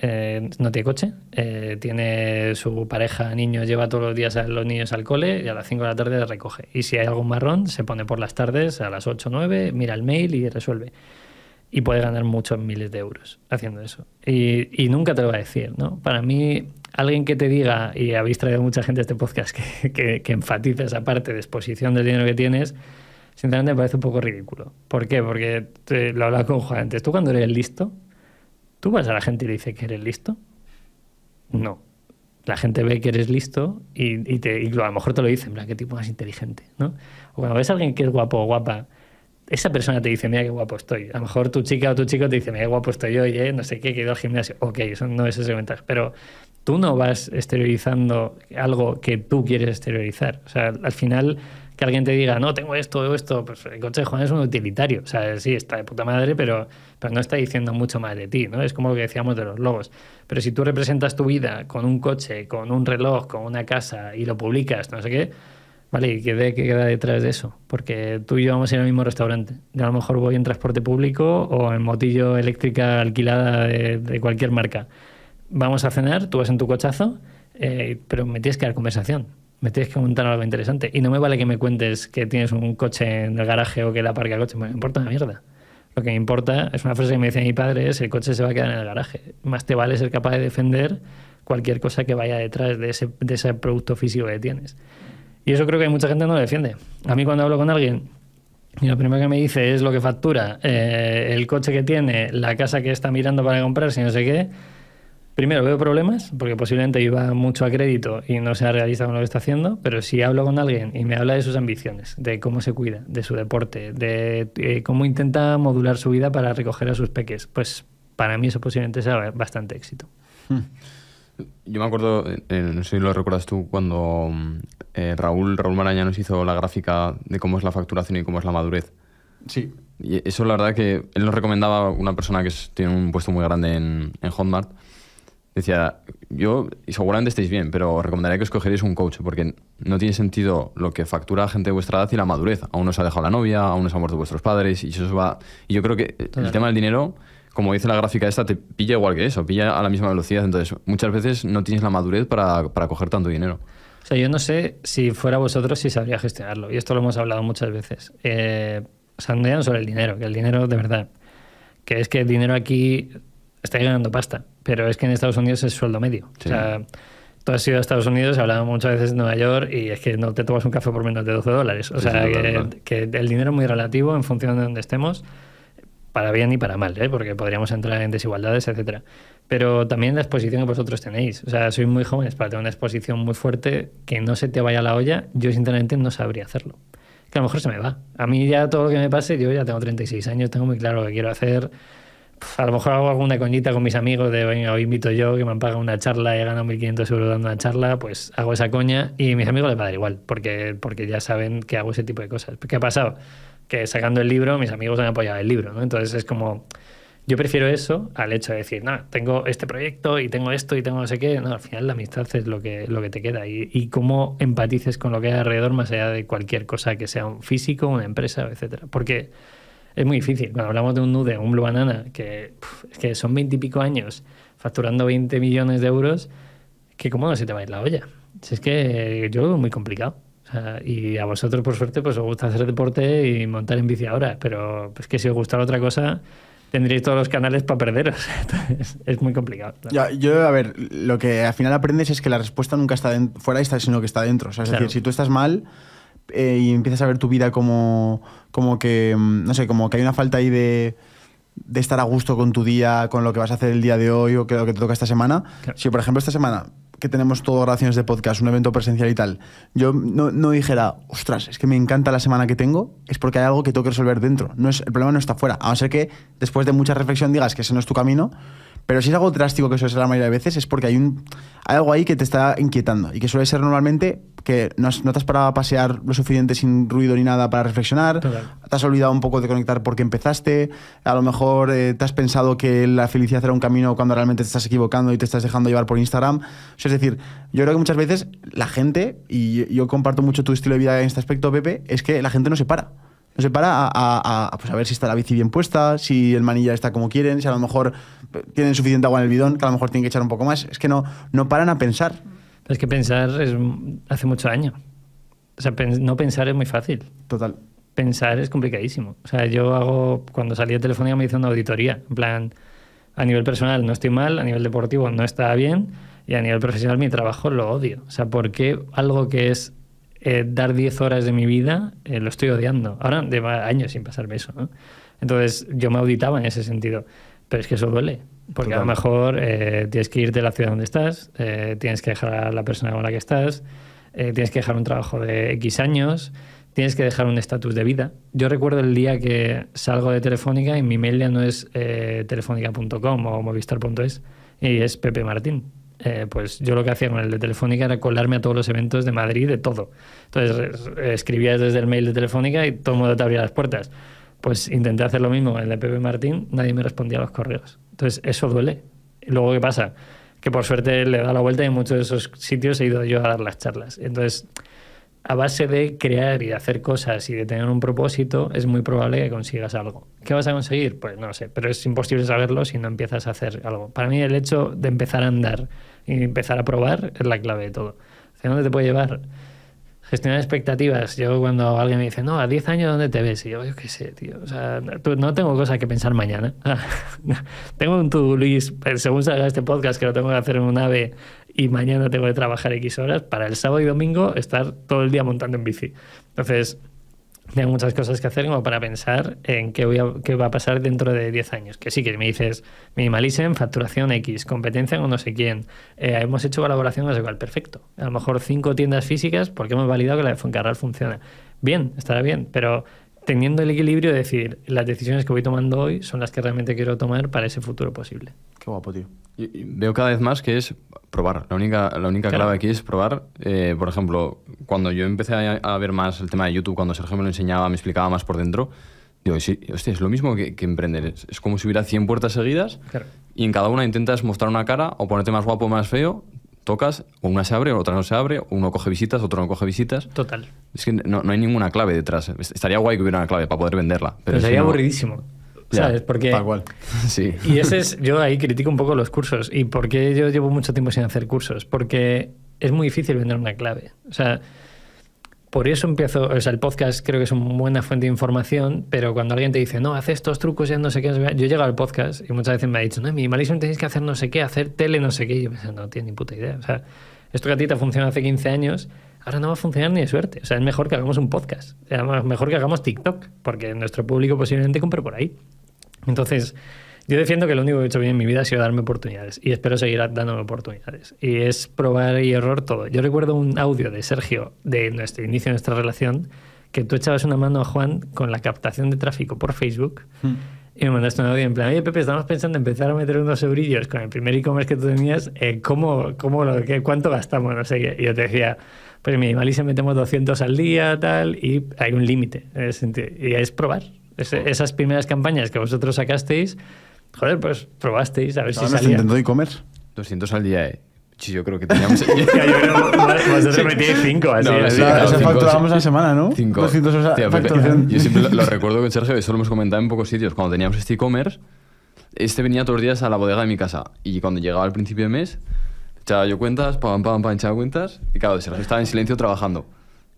eh, no tiene coche, eh, tiene su pareja, niños, lleva todos los días a los niños al cole y a las 5 de la tarde recoge. Y si hay algún marrón, se pone por las tardes a las 8 o 9, mira el mail y resuelve. Y puede ganar muchos miles de euros haciendo eso. Y, nunca te lo va a decir, ¿no? Para mí, alguien que te diga, y habéis traído mucha gente a este podcast que, (laughs) enfatiza esa parte de exposición del dinero que tienes, sinceramente me parece un poco ridículo. ¿Por qué? Porque lo hablas con Juan antes. Tú cuando eres listo, ¿Tú vas a la gente y le dices que eres listo? No. La gente ve que eres listo y, te, a lo mejor te lo dicen, ¿verdad? ¿Qué tipo más inteligente? ¿no? O cuando ves a alguien que es guapo o guapa, esa persona te dice, mira qué guapo estoy. A lo mejor tu chica o tu chico te dice, mira qué guapo estoy hoy, eh, no sé qué, que he ido al gimnasio. Ok, eso no es ese ventaja. Pero tú no vas exteriorizando algo que tú quieres exteriorizar. O sea, al final que alguien te diga, no, tengo esto o esto, pues el coche de Juan es un utilitario. O sea, sí, está de puta madre, pero, no está diciendo mucho más de ti, ¿no? Es como lo que decíamos de los lobos. Pero si tú representas tu vida con un coche, con un reloj, con una casa y lo publicas, no sé qué, Vale, ¿y qué, queda detrás de eso? Porque tú y yo vamos a ir al mismo restaurante. Yo a lo mejor voy en transporte público o en motillo eléctrica alquilada de, cualquier marca. Vamos a cenar, tú vas en tu cochazo, eh, pero me tienes que dar conversación me tienes que contar algo interesante. Y no me vale que me cuentes que tienes un coche en el garaje o que la parque el coche. Me importa una mierda. Lo que me importa, es una frase que me decía mi padre, es el coche se va a quedar en el garaje. Más te vale ser capaz de defender cualquier cosa que vaya detrás de ese, producto físico que tienes. Y eso creo que mucha gente no lo defiende. A mí cuando hablo con alguien y lo primero que me dice es lo que factura, eh, el coche que tiene, la casa que está mirando para comprar, si no sé qué, primero veo problemas, porque posiblemente iba mucho a crédito y no se ha realizado lo que está haciendo, pero si hablo con alguien y me habla de sus ambiciones, de cómo se cuida, de su deporte, de eh, cómo intenta modular su vida para recoger a sus peques, pues para mí eso posiblemente sea bastante éxito. Hmm. Yo me acuerdo, eh, eh, no sé si lo recuerdas tú, cuando mm, Raúl, Raúl Maraña nos hizo la gráfica de cómo es la facturación y cómo es la madurez. Sí. Y eso la verdad que él nos recomendaba una persona que tiene un puesto muy grande en, en Hotmart decía, yo seguramente estáis bien, pero os recomendaría que os un coach, porque no tiene sentido lo que factura gente de vuestra edad y la madurez. Aún no se ha dejado la novia, aún no se han muerto vuestros padres, y eso va... Y yo creo que eh, el tema del dinero, como dice la gráfica esta, te pilla igual que eso, pilla a la misma velocidad. Entonces, muchas veces no tienes la madurez para, coger tanto dinero. O sea, yo no sé si fuera vosotros si sabría gestionarlo, y esto lo hemos hablado muchas veces. Eh, o sea, no sobre el dinero, que el dinero de verdad. Que es que el dinero aquí está ganando pasta, pero es que en Estados Unidos es sueldo medio. O sea, tú has ido a Estados Unidos, hablado muchas veces de Nueva York y es que no te tomas un café por menos de 12 dólares. O sea, que, el dinero es muy relativo en función de donde estemos, para bien y para mal, ¿eh? porque podríamos entrar en desigualdades, etcétera. Pero también la exposición que vosotros tenéis. O sea, sois muy jóvenes para tener una exposición muy fuerte que no se te vaya a la olla. Yo, sinceramente, no sabría hacerlo que a lo mejor se me va. A mí ya todo lo que me pase, yo ya tengo 36 años, tengo muy claro lo que quiero hacer, a lo mejor hago alguna coñita con mis amigos de, hoy invito yo, que me han pagado una charla y he ganado 1.500 euros dando una charla, pues hago esa coña y a mis amigos les va a dar igual, porque, porque ya saben que hago ese tipo de cosas. ¿Qué ha pasado? Que sacando el libro, mis amigos han apoyado el libro, ¿no? Entonces es como, yo prefiero eso al hecho de decir, no, tengo este proyecto y tengo esto y tengo no sé qué. No, al final la amistad es lo que, lo que te queda y, cómo empatices con lo que hay alrededor, más allá de cualquier cosa que sea un físico, una empresa, etcétera. Porque es muy difícil. Cuando hablamos de un nude, un blue banana, que, es que son veintipico años facturando 20 millones de euros, que cómo no se te va a ir la olla. Si es que eh, yo lo veo muy complicado. y a vosotros, por suerte, pues os gusta hacer deporte y montar en bici ahora. Pero es pues, que si os gustara otra cosa, tendríais todos los canales para perderos. (laughs) es muy complicado. Ya, yo, a ver, lo que al final aprendes es que la respuesta nunca está fuera, sino que está dentro. O sea, es decir, si tú estás mal eh, y empiezas a ver tu vida como, como que, mm, no sé, como que hay una falta ahí de, estar a gusto con tu día, con lo que vas a hacer el día de hoy o con lo que te toca esta semana. Si, por ejemplo, esta semana que tenemos todo grabaciones de podcast, un evento presencial y tal, yo no, dijera, ostras, es que me encanta la semana que tengo, es porque hay algo que tengo que resolver dentro. No es, el problema no está afuera. A no ser que después de mucha reflexión digas que ese no es tu camino, pero si es algo drástico que suele ser la mayoría de veces, es porque hay, un, algo ahí que te está inquietando y que suele ser normalmente que no, has, no te has parado a pasear lo suficiente sin ruido ni nada para reflexionar, te has olvidado un poco de conectar porque empezaste, a lo mejor eh, te has pensado que la felicidad era un camino cuando realmente te estás equivocando y te estás dejando llevar por Instagram. es decir, yo creo que muchas veces la gente, y yo comparto mucho tu estilo de vida en este aspecto, Pepe, es que la gente no se para. No se para pues a, ver si está la bici bien puesta, si el manilla está como quieren, si a lo mejor eh, tienen suficiente agua en el bidón, que a lo mejor tienen que echar un poco más. Es que no, no paran a pensar. es que pensar es, hace mucho daño. O sea, no pensar es muy fácil. Total. Pensar es complicadísimo. O sea, yo hago, cuando salí de telefonía me hice una auditoría. En plan, a nivel personal no estoy mal, a nivel deportivo no está bien y a nivel profesional mi trabajo lo odio. O sea, ¿por qué algo que es eh, dar 10 horas de mi vida, eh, lo estoy odiando. Ahora lleva años sin pasarme eso. Entonces yo me auditaba en ese sentido. Pero es que eso duele. Porque a lo mejor eh, tienes que irte a la ciudad donde estás, tienes que dejar a la persona con la que estás, tienes que dejar un trabajo de X años, tienes que dejar un estatus de vida. Yo recuerdo el día que salgo de Telefónica y mi mail ya no es telefónica.com o movistar.es, y es Pepe Martín. Eh, pues yo lo que hacía con el de Telefónica era colarme a todos los eventos de Madrid, de todo. Entonces eh, escribías desde el mail de Telefónica y todo el mundo te abría las puertas. Pues intenté hacer lo mismo en el de Pepe Martín, nadie me respondía a los correos. Entonces eso duele. Y luego, ¿qué pasa? Que por suerte le da la vuelta y en muchos de esos sitios he ido yo a dar las charlas. Entonces a base de crear y de hacer cosas y de tener un propósito, es muy probable que consigas algo. ¿Qué vas a conseguir? Pues no lo sé, pero es imposible saberlo si no empiezas a hacer algo. Para mí el hecho de empezar a andar y empezar a probar es la clave de todo. ¿Hacia dónde te puede llevar? Gestionar expectativas. Yo cuando alguien me dice, no, a 10 años, ¿dónde te ves? Y yo, yo qué sé, tío. O sea, no tengo cosas que pensar mañana. (laughs) tengo un to-do pues, según salga este podcast, que lo tengo que hacer en un AVE y mañana tengo que trabajar X horas para el sábado y domingo estar todo el día montando en bici. Entonces, tengo muchas cosas que hacer como para pensar en qué, voy qué va a pasar dentro de 10 años. Que sí, que me dices, minimalicen, facturación X, competencia con no sé quién, eh, hemos hecho colaboración no perfecto. A lo mejor cinco tiendas físicas porque hemos validado que la de Fuencarral funciona. Bien, estará bien, pero teniendo el equilibrio de decir, las decisiones que voy tomando hoy son las que realmente quiero tomar para ese futuro posible. Qué guapo, tío. Y, veo cada vez más que es probar. La única, la única clave aquí es probar. Eh, por ejemplo, cuando yo empecé a, ver más el tema de YouTube, cuando Sergio me lo enseñaba, me explicaba más por dentro, digo, sí, hostia, es lo mismo que, emprender. Es, como si hubiera 100 puertas seguidas y en cada una intentas mostrar una cara o ponerte más guapo o más feo, tocas, una se abre, otra no se abre, uno coge visitas, otro no coge visitas. Total. Es que no, hay ninguna clave detrás. Estaría guay que hubiera una clave para poder venderla. Pero, sería aburridísimo. ¿Sabes? porque... (laughs) Sí. Y ese es, yo ahí critico un poco los cursos. ¿Y por qué yo llevo mucho tiempo sin hacer cursos? Porque es muy difícil vender una clave. O sea, por eso empiezo, o sea, el podcast creo que es una buena fuente de información, pero cuando alguien te dice, no, haces estos trucos, ya no sé qué, yo llego al podcast y muchas veces me ha dicho, no, mi malísimo tenéis que hacer no sé qué, hacer tele, no sé qué, y yo pensé, no tiene ni puta idea. O sea, esto que a ti te funcionó hace 15 años, ahora no va a funcionar ni de suerte. O sea, es mejor que hagamos un podcast, es mejor que hagamos TikTok, porque nuestro público posiblemente compre por ahí. Entonces, yo defiendo que lo único que he hecho bien en mi vida ha sido darme oportunidades y espero seguir dándome oportunidades. Y es probar y error todo. Yo recuerdo un audio de Sergio de nuestro inicio de nuestra relación que tú echabas una mano a Juan con la captación de tráfico por Facebook. Hmm. Y me mandaste un audio en plan, oye Pepe, estamos pensando en empezar a meter unos eurillos con el primer e-commerce que tú tenías, eh, ¿cómo, cómo lo, qué, ¿cuánto gastamos? No sé, y yo te decía, pues minimalista metemos 200 al día, tal, y hay un límite. Y es probar. esas primeras campañas que vosotros sacasteis, Joder, pues probasteis a ver si salía. intentó e-commerce? 200 al día, eh. Sí, yo creo que teníamos. Vosotros metíais 5, así. así eso facturábamos la semana, ¿no? 5. 200 o sea, yo siempre lo, (laughs) recuerdo con Sergio, eso lo hemos comentado en pocos sitios. Cuando teníamos este e-commerce, este venía todos los días a la bodega de mi casa. Y cuando llegaba al principio de mes, echaba yo cuentas, pam, pam, pam, echaba cuentas. Y claro, Sergio estaba en silencio trabajando.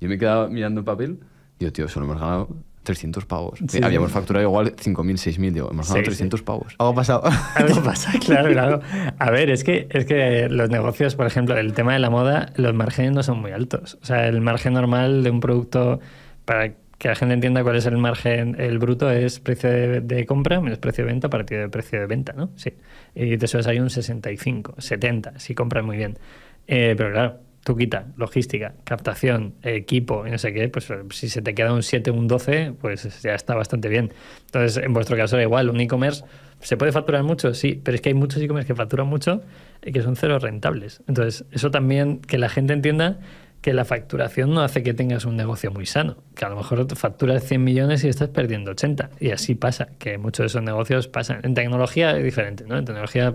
Yo me quedaba mirando el papel. Yo, tío, solo hemos ganado 300 pavos. Sí. Habíamos facturado igual 5.000, 6.000, digo, hemos ganado 300 pavos. Algo pasado. (laughs) Algo claro, claro. A ver, es que, es que los negocios, por ejemplo, el tema de la moda, los márgenes no son muy altos. O sea, el margen normal de un producto, para que la gente entienda cuál es el margen, el bruto es precio de, compra menos precio de venta a partir del precio de venta, ¿no? Sí. Y te sueles ahí un 65, 70, si compras muy bien. Eh, pero claro, tú quita logística, captación, equipo y no sé qué, pues eh, si se te queda un 7, un 12, pues ya está bastante bien. Entonces, en vuestro caso era igual, un e-commerce se puede facturar mucho, sí, pero es que hay muchos e-commerce que facturan mucho y que son cero rentables. Entonces, eso también que la gente entienda que la facturación no hace que tengas un negocio muy sano, que a lo mejor facturas 100 millones y estás perdiendo 80. Y así pasa, que muchos de esos negocios pasan. En tecnología es diferente, ¿no? En tecnología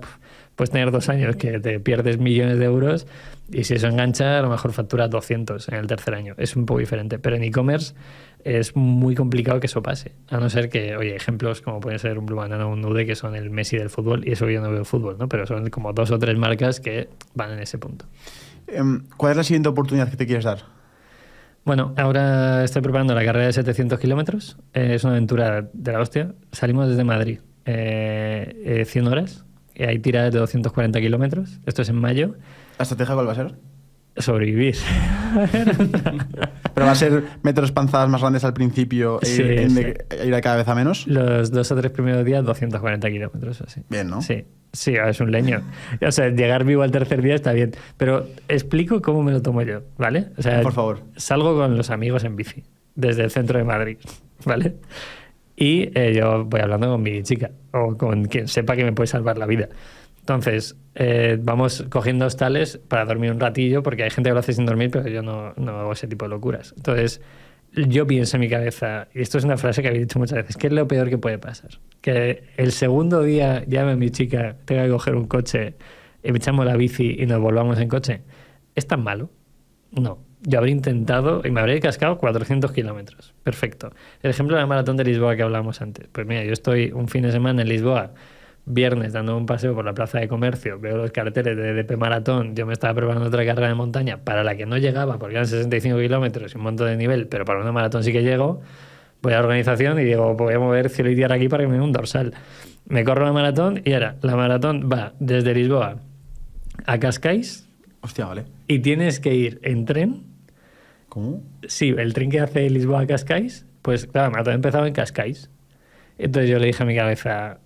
puedes tener dos años que te pierdes millones de euros y si eso engancha, a lo mejor facturas 200 en el tercer año. Es un poco diferente, pero en e-commerce es muy complicado que eso pase. A no ser que, oye, ejemplos como pueden ser un Blue Banana o un Nude, que son el Messi del fútbol, y eso yo no veo fútbol, ¿no? Pero son como dos o tres marcas que van en ese punto. Em, ¿Cuál es la siguiente oportunidad que te quieres dar? Bueno, ahora estoy preparando la carrera de 700 kilómetros. Eh, es una aventura de la hostia. Salimos desde Madrid, 100 eh, eh, horas, hay tiradas de 240 kilómetros. Esto es en mayo. ¿La estrategia cuál va a ser? Sobrevivir. (laughs) Pero va a ser metros panzadas más grandes al principio e ir, e cada vez a menos. Los dos o tres primeros días, 240 kilómetros, así. Bien, ¿no? Sí. Sí, ah, es un leño. O sea, llegar vivo al tercer día está bien. Pero explico cómo me lo tomo yo, ¿vale? O sea, Por favor. Salgo con los amigos en bici, desde el centro de Madrid, (laughs) ¿vale? y eh, yo voy hablando con mi chica o con quien sepa que me puede salvar la vida. Entonces, eh, vamos cogiendo hostales para dormir un ratillo, porque hay gente que lo hace sin dormir, pero yo no, no hago ese tipo de locuras. Entonces, yo pienso en mi cabeza, y esto es una frase que habéis dicho muchas veces, ¿qué es lo peor que puede pasar? Que el segundo día llame a mi chica, tenga que coger un coche, echamos la bici y nos volvamos en coche. ¿Es tan malo? No yo habría intentado y me habría cascado 400 kilómetros. Perfecto. El ejemplo de la maratón de Lisboa que hablábamos antes. Pues mira, yo estoy un fin de semana en Lisboa, viernes, dando un paseo por la plaza de comercio, veo los carteles de DP Maratón. Yo me estaba preparando otra carrera de montaña para la que no llegaba porque eran 65 kilómetros y un montón de nivel, pero para una maratón sí que llego. Voy a la organización y digo, voy a mover cielo y tierra aquí para que me dé un dorsal. Me corro la maratón y ahora, la maratón va desde Lisboa a Cascais. Hostia, vale. Y tienes que ir en tren Sí, el tren que hace Lisboa a Cascais, pues claro, me ha empezado en Cascais. Entonces yo le dije a mi cabeza,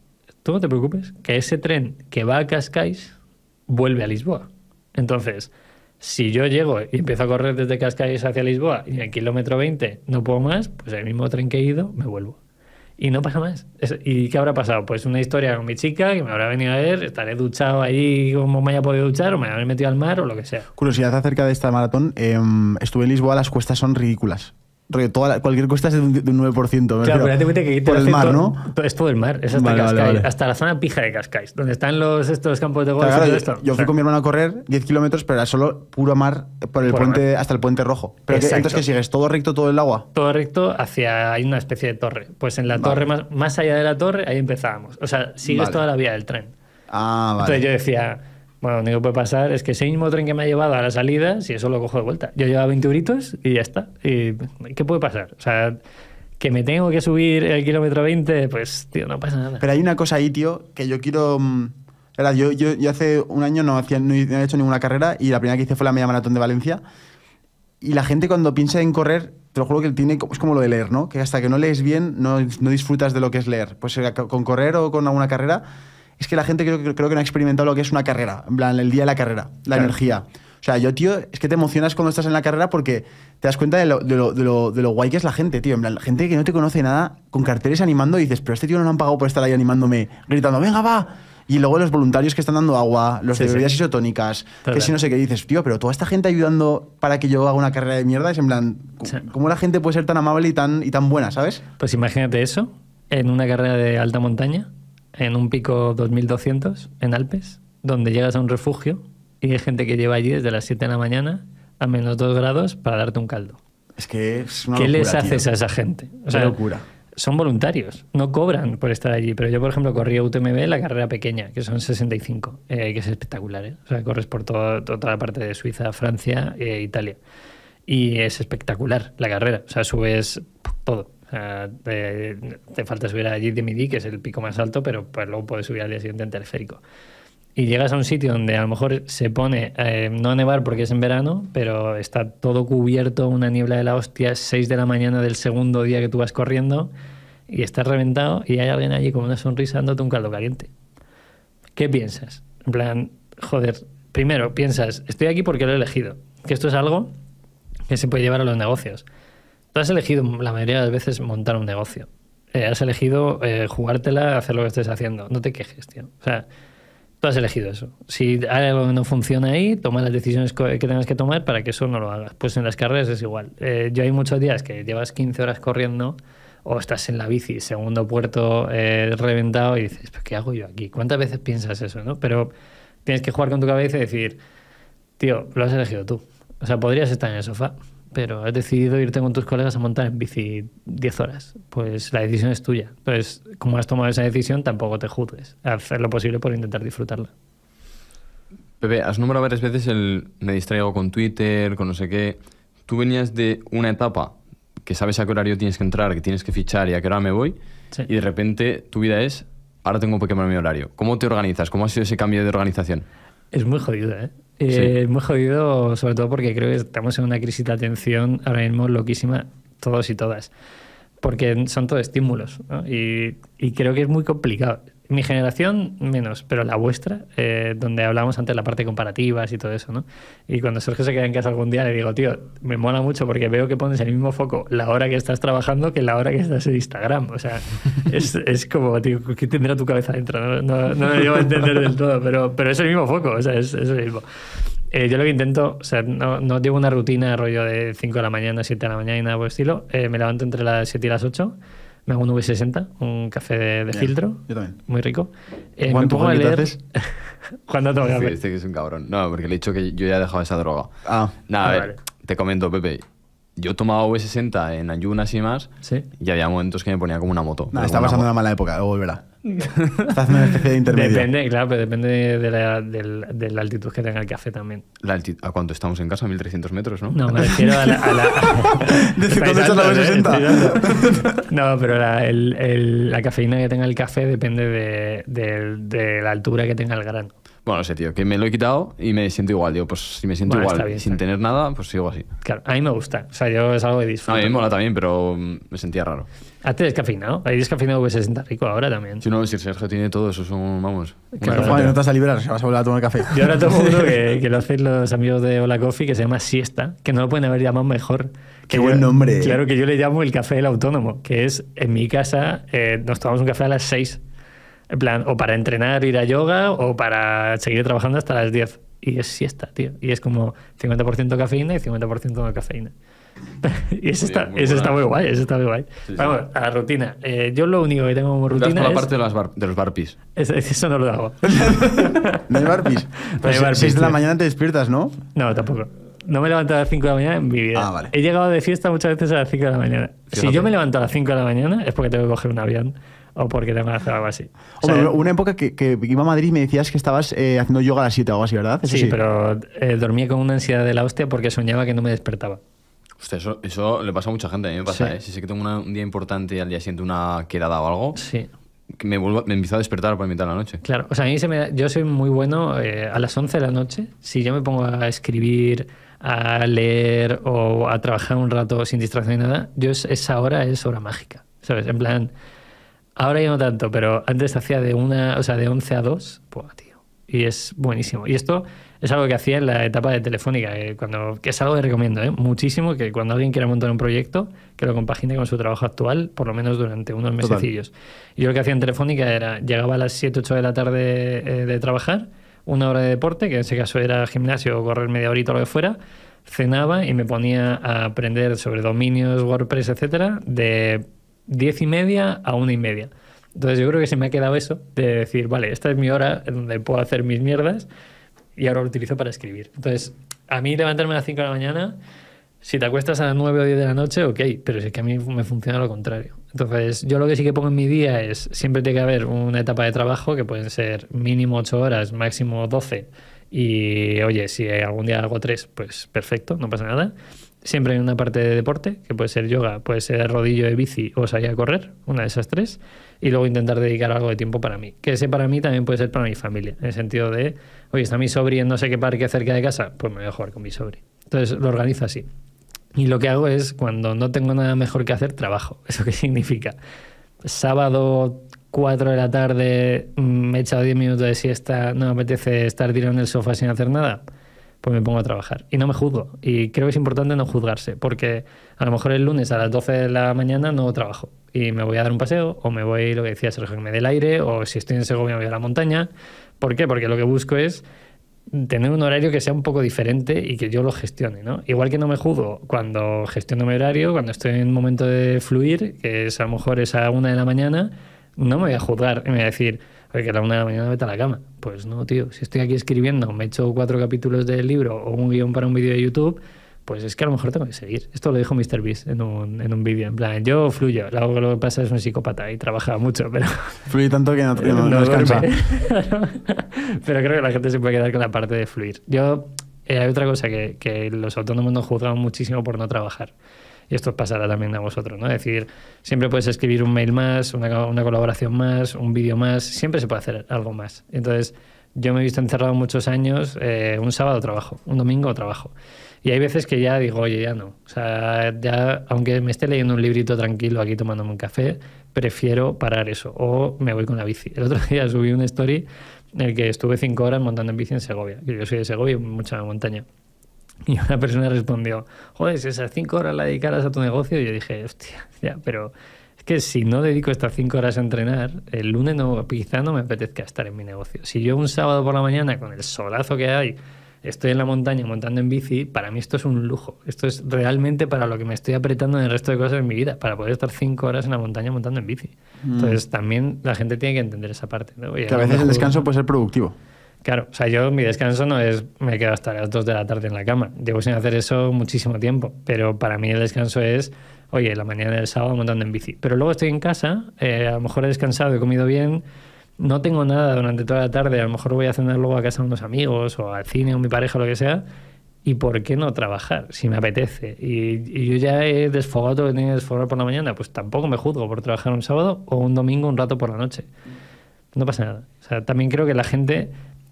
tú no te preocupes, que ese tren que va a Cascais vuelve a Lisboa. Entonces, si yo llego y empiezo a correr desde Cascais hacia Lisboa y en el kilómetro 20 no puedo más, pues el mismo tren que he ido me vuelvo. Y no pasa más. ¿Y qué habrá pasado? Pues una historia con mi chica que me habrá venido a ver, estaré duchado allí como me haya podido duchar, o me habré metido al mar, o lo que sea. Curiosidad acerca de esta maratón. Em, estuve en Lisboa, las cuestas son ridículas toda, cualquier costa es de un, 9%. Claro, pero por el mar, ¿no? Es todo el mar, es hasta hasta la zona pija de Cascais, donde están los, estos campos de golf y todo yo, esto. Yo fui con mi hermano a correr 10 kilómetros, pero era solo puro mar por el puente, hasta el puente rojo. Pero que, que sigues todo recto todo el agua. Todo recto hacia hay una especie de torre. Pues en la torre más, más allá de la torre ahí empezábamos. O sea, sigues toda la vía del tren. Ah, vale. Entonces yo decía, bueno, lo único que puede pasar es que ese mismo tren que me ha llevado a la salida, si eso lo cojo de vuelta. Yo llevaba 20 euritos y ya está. ¿Y ¿Qué puede pasar? O sea, que me tengo que subir el kilómetro 20, pues, tío, no pasa nada. Pero hay una cosa ahí, tío, que yo quiero... Mm, era yo, yo, hace un año no, hacía, no he hecho ninguna carrera y la primera que hice fue la media maratón de Valencia. Y la gente cuando piensa en correr, te lo juro que tiene, es como lo de leer, ¿no? Que hasta que no lees bien no, no disfrutas de lo que es leer. Pues eh, con correr o con alguna carrera es que la gente creo, que no ha experimentado lo que es una carrera, en plan, el día de la carrera, la energía. O sea, yo, tío, es que te emocionas cuando estás en la carrera porque te das cuenta de lo, de lo, de lo, guay que es la gente, tío. En plan, la gente que no te conoce nada, con carteles animando y dices, pero este tío no lo han pagado por estar ahí animándome, gritando, venga, va. Y luego los voluntarios que están dando agua, los de bebidas isotónicas, que si no sé qué dices, tío, pero toda esta gente ayudando para que yo haga una carrera de mierda, es en plan, ¿cómo la gente puede ser tan amable y tan, y tan buena, sabes? Pues imagínate eso en una carrera de alta montaña en un pico 2200 en Alpes, donde llegas a un refugio y hay gente que lleva allí desde las 7 de la mañana a menos 2 grados para darte un caldo. Es que es una ¿Qué les haces a esa gente? O locura. Son voluntarios, no cobran por estar allí. Pero yo, por ejemplo, corrí a UTMB la carrera pequeña, que son 65, eh, que es espectacular. Eh. O sea, corres por toda la parte de Suiza, Francia e Italia. Y es espectacular la carrera. O sea, subes todo te, ah, te, falta subir allí de que es el pico más alto, pero pues, luego puedes subir al día siguiente en Y llegas a un sitio donde a lo mejor se pone, eh, no a nevar porque es en verano, pero está todo cubierto, una niebla de la hostia, 6 de la mañana del segundo día que tú vas corriendo y estás reventado y hay alguien allí con una sonrisa dándote un caldo caliente. ¿Qué piensas? En plan, joder, primero piensas, estoy aquí porque lo he elegido, que esto es algo que se puede llevar a los negocios Tú has elegido la mayoría de las veces montar un negocio. Eh, has elegido eh, jugártela, hacer lo que estés haciendo. No te quejes, tío. O sea, tú has elegido eso. Si algo no funciona ahí, toma las decisiones que tengas que tomar para que eso no lo hagas. Pues en las carreras es igual. Eh, yo hay muchos días que llevas 15 horas corriendo o estás en la bici, segundo puerto reventado y dices, ¿qué hago yo aquí? ¿Cuántas veces piensas eso? ¿no? Pero tienes que jugar con tu cabeza y decir, tío, lo has elegido tú. O sea, podrías estar en el sofá, pero has decidido irte con tus colegas a montar en bici 10 horas. Pues la decisión es tuya. Pues como has tomado esa decisión, tampoco te juzgues. Haz lo posible por intentar disfrutarla. Pepe, has nombrado varias veces el me distraigo con Twitter, con no sé qué. Tú venías de una etapa que sabes a qué horario tienes que entrar, que tienes que fichar y a qué hora me voy, y de repente tu vida es, ahora tengo que quemar mi horario. ¿Cómo te organizas? ¿Cómo ha sido ese cambio de organización? Es muy jodido, ¿eh? Eh, Muy jodido, sobre todo porque creo que estamos en una crisis de atención ahora mismo loquísima, todos y todas. Porque son todo estímulos. Y, y creo que es muy complicado mi generación menos, pero la vuestra, eh, donde hablábamos antes de la parte comparativas y todo eso, ¿no? Y cuando Sergio se queda en casa algún día le digo, tío, me mola mucho porque veo que pones el mismo foco la hora que estás trabajando que la hora que estás en Instagram. O sea, (laughs) es, es como, tío, ¿qué tendrá tu cabeza dentro? No, no, me llevo a entender del todo, pero, pero es el mismo foco, o sea, es, es el mismo. Eh, yo lo que intento, o sea, no, no llevo una rutina rollo de 5 de la mañana, 7 de la mañana y nada por estilo. Eh, me levanto entre las 7 y las 8 me hago un V60, un café de, filtro. Yo también. Muy rico. Eh, me pongo a (laughs) ¿Cuándo te que este que es un cabrón. No, porque le he dicho que yo ya he dejado esa droga. Ah. Nada, ah, a ver, te comento, Pepe. Yo tomaba V60 en ayunas y más. Sí. Y había momentos que me ponía como una moto. está pasando una, una mala época, luego volverá. (laughs) Depende, claro, depende de la, de, la altitud que tenga el café también. ¿A cuánto estamos en casa? ¿1300 metros, no? No, me refiero a la. a (laughs) ¿eh? (laughs) no, pero la, la, cafeína que tenga el café depende de, de, la altura que tenga el grano. Bueno, no sé, tío, que me lo he quitado y me siento igual. Digo, pues si me siento igual sin tener nada, pues sigo así. Claro, a mí me gusta. O sea, yo es algo que disfruto. A mí me mola también, pero me sentía raro. Antes descafeinado. Hay descafeinado que se sienta rico ahora también. Si no, si Sergio tiene todo eso, son, vamos. Claro, no te vas a liberar, se vas a volver a tomar café. Yo ahora tomo uno (laughs) que, lo hacen los amigos de Hola Coffee, que se llama Siesta, que no lo pueden haber llamado mejor. Qué buen nombre. Claro que yo le llamo el café del autónomo, que es en mi casa, eh, nos tomamos un café a las 6 en plan, o para entrenar, ir a yoga, o para seguir trabajando hasta las 10. Y es siesta, tío. Y es como 50% cafeína y 50% no cafeína. (laughs) y eso, está, está muy guay, eso está muy guay. Vamos, a la rutina. Eh, yo lo único que tengo como rutina. Por la parte de, los barpis. (laughs) eso no lo hago. (laughs) ¿No hay barpis? Pues Pero de la mañana te despiertas, ¿no? No, tampoco. No me he levantado a las 5 de la mañana en mi vida. Ah, he llegado de fiesta muchas veces a las 5 de la mañana. Si yo me levanto a las 5 de la mañana es porque tengo que coger un avión o porque tengo que hacer algo así. O sea, ¿eh? una época que, iba a Madrid y me decías que estabas eh, haciendo yoga a las 7 o algo así, ¿verdad? sí, pero eh, dormía con una ansiedad de la hostia porque soñaba que no me despertaba. eso, eso le pasa a mucha gente, a mí me pasa, ¿eh? Si sé que tengo un día importante y al día siguiente una quedada o algo, sí. que me, vuelvo, me empiezo a despertar por mitad de la noche. Claro, o sea, a mí yo soy muy bueno a las 11 de la noche, si yo me pongo a escribir a leer o a trabajar un rato sin distracción ni nada, yo esa hora es hora mágica, ¿sabes? En plan, Ahora ya no tanto, pero antes hacía de una, o sea, de 11 a 2, tío. Y es buenísimo. Y esto es algo que hacía en la etapa de Telefónica, que, eh, cuando, que es algo que recomiendo ¿eh? muchísimo, que cuando alguien quiera montar un proyecto, que lo compagine con su trabajo actual, por lo menos durante unos mesecillos. Yo lo que hacía en Telefónica era, llegaba a las 7, 8 de la tarde eh, de trabajar, una hora de deporte, que en ese caso era gimnasio o correr media horita o lo que fuera, cenaba y me ponía a aprender sobre dominios, WordPress, etcétera, de diez y media a una y media. Entonces yo creo que se me ha quedado eso de decir, vale, esta es mi hora en donde puedo hacer mis mierdas y ahora lo utilizo para escribir. Entonces, a mí levantarme a las 5 de la mañana, si te acuestas a las 9 o 10 de la noche, ok, pero es que a mí me funciona lo contrario. Entonces, yo lo que sí que pongo en mi día es, siempre tiene que haber una etapa de trabajo que pueden ser mínimo 8 horas, máximo 12. Y oye, si algún día hago 3, pues perfecto, no pasa nada. Siempre en una parte de deporte, que puede ser yoga, puede ser rodillo de bici o salir a correr, una de esas tres. Y luego intentar dedicar algo de tiempo para mí. Que ese para mí también puede ser para mi familia. En el sentido de, oye, está mi sobri en no sé qué parque cerca de casa, pues me voy a jugar con mi sobri. Entonces lo organizo así. Y lo que hago es, cuando no tengo nada mejor que hacer, trabajo. (laughs) ¿Eso qué significa? Sábado 4 de la tarde, mm, me he echado 10 minutos de siesta, no me apetece estar tirado en el sofá sin hacer nada pues me pongo a trabajar. Y no me juzgo. Y creo que es importante no juzgarse, porque a lo mejor el lunes a las 12 de la mañana no trabajo. Y me voy a dar un paseo, o me voy, lo que decía Sergio, que me dé el aire, o si estoy en Segovia me voy a la montaña. ¿Por qué? Porque lo que busco es tener un horario que sea un poco diferente y que yo lo gestione, ¿no? Igual que no me juzgo cuando gestiono mi horario, cuando estoy en un momento de fluir, que es a lo mejor es a una de la mañana, no me voy a juzgar y me voy a decir, que a la una de la mañana vete a la cama. Pues no, tío. Si estoy aquí escribiendo, me he hecho cuatro capítulos del libro o un guión para un vídeo de YouTube, pues es que a lo mejor tengo que seguir. Esto lo dijo Mr. Beast en un, en un vídeo. En plan, yo fluyo. lo que pasa es que un psicópata y trabaja mucho, pero. (laughs) Fluye tanto que no, (laughs) descansa. (laughs) pero creo que la gente se puede quedar con la parte de fluir. Yo. Eh, hay otra cosa que, que los autónomos nos juzgan muchísimo por no trabajar y esto pasará también a vosotros, ¿no? Es decir, siempre puedes escribir un mail más, una, colaboración más, un vídeo más, siempre se puede hacer algo más. Entonces, yo me he visto encerrado muchos años, eh, un sábado trabajo, un domingo trabajo. Y hay veces que ya digo, oye, ya no. O sea, ya, aunque me esté leyendo un librito tranquilo aquí tomándome un café, prefiero parar eso. O me voy con la bici. El otro (laughs) día subí una story en el que estuve cinco horas montando en bici en Segovia. Yo soy de Segovia, mucha montaña. Y una persona respondió, joder, si esas cinco horas la dedicaras a tu negocio, y yo dije, hostia, ya, pero es que si no dedico estas cinco horas a entrenar, el lunes no, quizá no me apetezca estar en mi negocio. Si yo un sábado por la mañana, con el solazo que hay, estoy en la montaña montando en bici, para mí esto es un lujo. Esto es realmente para lo que me estoy apretando en el resto de cosas en mi vida, para poder estar cinco horas en la montaña montando en bici. Mm. Entonces también la gente tiene que entender esa parte. a veces el descanso puede ser productivo. Claro, o sea, yo mi descanso no es me quedo hasta las 2 de la tarde en la cama. Llevo sin hacer eso muchísimo tiempo, pero para mí el descanso es, oye, la mañana del sábado montando en bici. Pero luego estoy en casa, eh, a lo mejor he descansado, he comido bien, no tengo nada durante toda la tarde, a lo mejor voy a cenar luego a casa con unos amigos o al cine o mi pareja o lo que sea. ¿Y por qué no trabajar si me apetece? Y, y yo ya he desfogado todo lo que tenía que desfogar por la mañana, pues tampoco me juzgo por trabajar un sábado o un domingo un rato por la noche. No pasa nada. O sea, también creo que la gente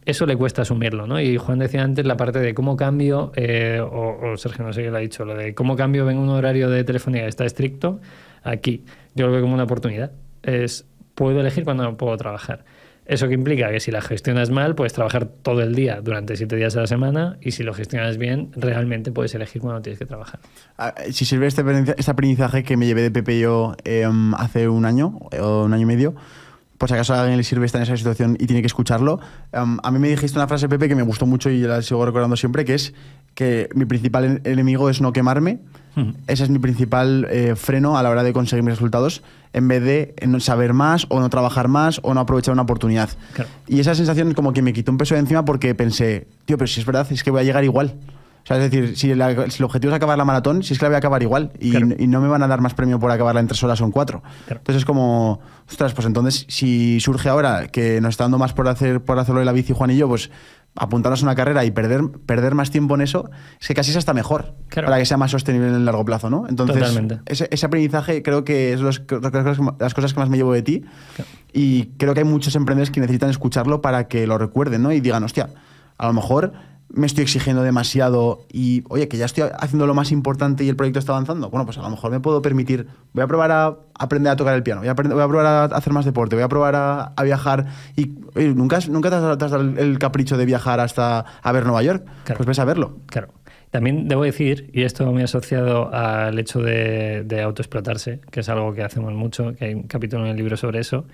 eso le cuesta asumirlo, ¿no? Y Juan decía antes la parte de cómo cambio, eh, o, Sergio no sé qué lo ha dicho, lo de cómo cambio, vengo un horario de telefonía que está estricto, aquí yo lo veo como una oportunidad. Es, puedo elegir cuando no puedo trabajar. Eso que implica que si la gestionas mal, puedes trabajar todo el día durante siete días a la semana y si lo gestionas bien, realmente puedes elegir cuando tienes que trabajar. Ah, si sirve este, este, aprendizaje que me llevé de Pepe yo em, hace un año eh, o un año y medio, pues acaso a alguien le sirve estar en esa situación y tiene que escucharlo. Em, a mí me dijiste una frase, Pepe, que me gustó mucho y la sigo recordando siempre, que es que mi principal enemigo es no quemarme. Ese es mi principal eh, freno a la hora de conseguir mis resultados, en vez de no saber más o no trabajar más o no aprovechar una oportunidad. Y esa sensación como que me quitó un peso de encima porque pensé, tío, pero si es verdad, es que voy a llegar igual. O es decir, si, el objetivo es acabar la maratón, si es que la voy a acabar igual y, no me van a dar más premio por acabarla en tres horas o en cuatro. Entonces es como, ostras, pues entonces si surge ahora que nos está dando más por, hacer, por hacerlo de la bici Juan y yo, pues apuntarnos a una carrera y perder, perder más tiempo en eso, es que casi es hasta mejor para que sea más sostenible en el largo plazo, ¿no? Entonces, Ese, aprendizaje creo que es las cosas que más me llevo de ti y creo que hay muchos emprendedores que necesitan escucharlo para que lo recuerden, ¿no? Y digan, hostia, a lo mejor me estoy exigiendo demasiado y, oye, que ya estoy haciendo lo más importante y el proyecto está avanzando, bueno, pues a lo mejor me puedo permitir, voy a probar a aprender a tocar el piano, voy a, probar a hacer más deporte, voy a probar a, viajar y, nunca, nunca te has, dado el capricho de viajar hasta a ver Nueva York, pues ves a verlo. Claro. También debo decir, y esto ha asociado al hecho de, de autoexplotarse, que es algo que hacemos mucho, que hay un capítulo en el libro sobre eso,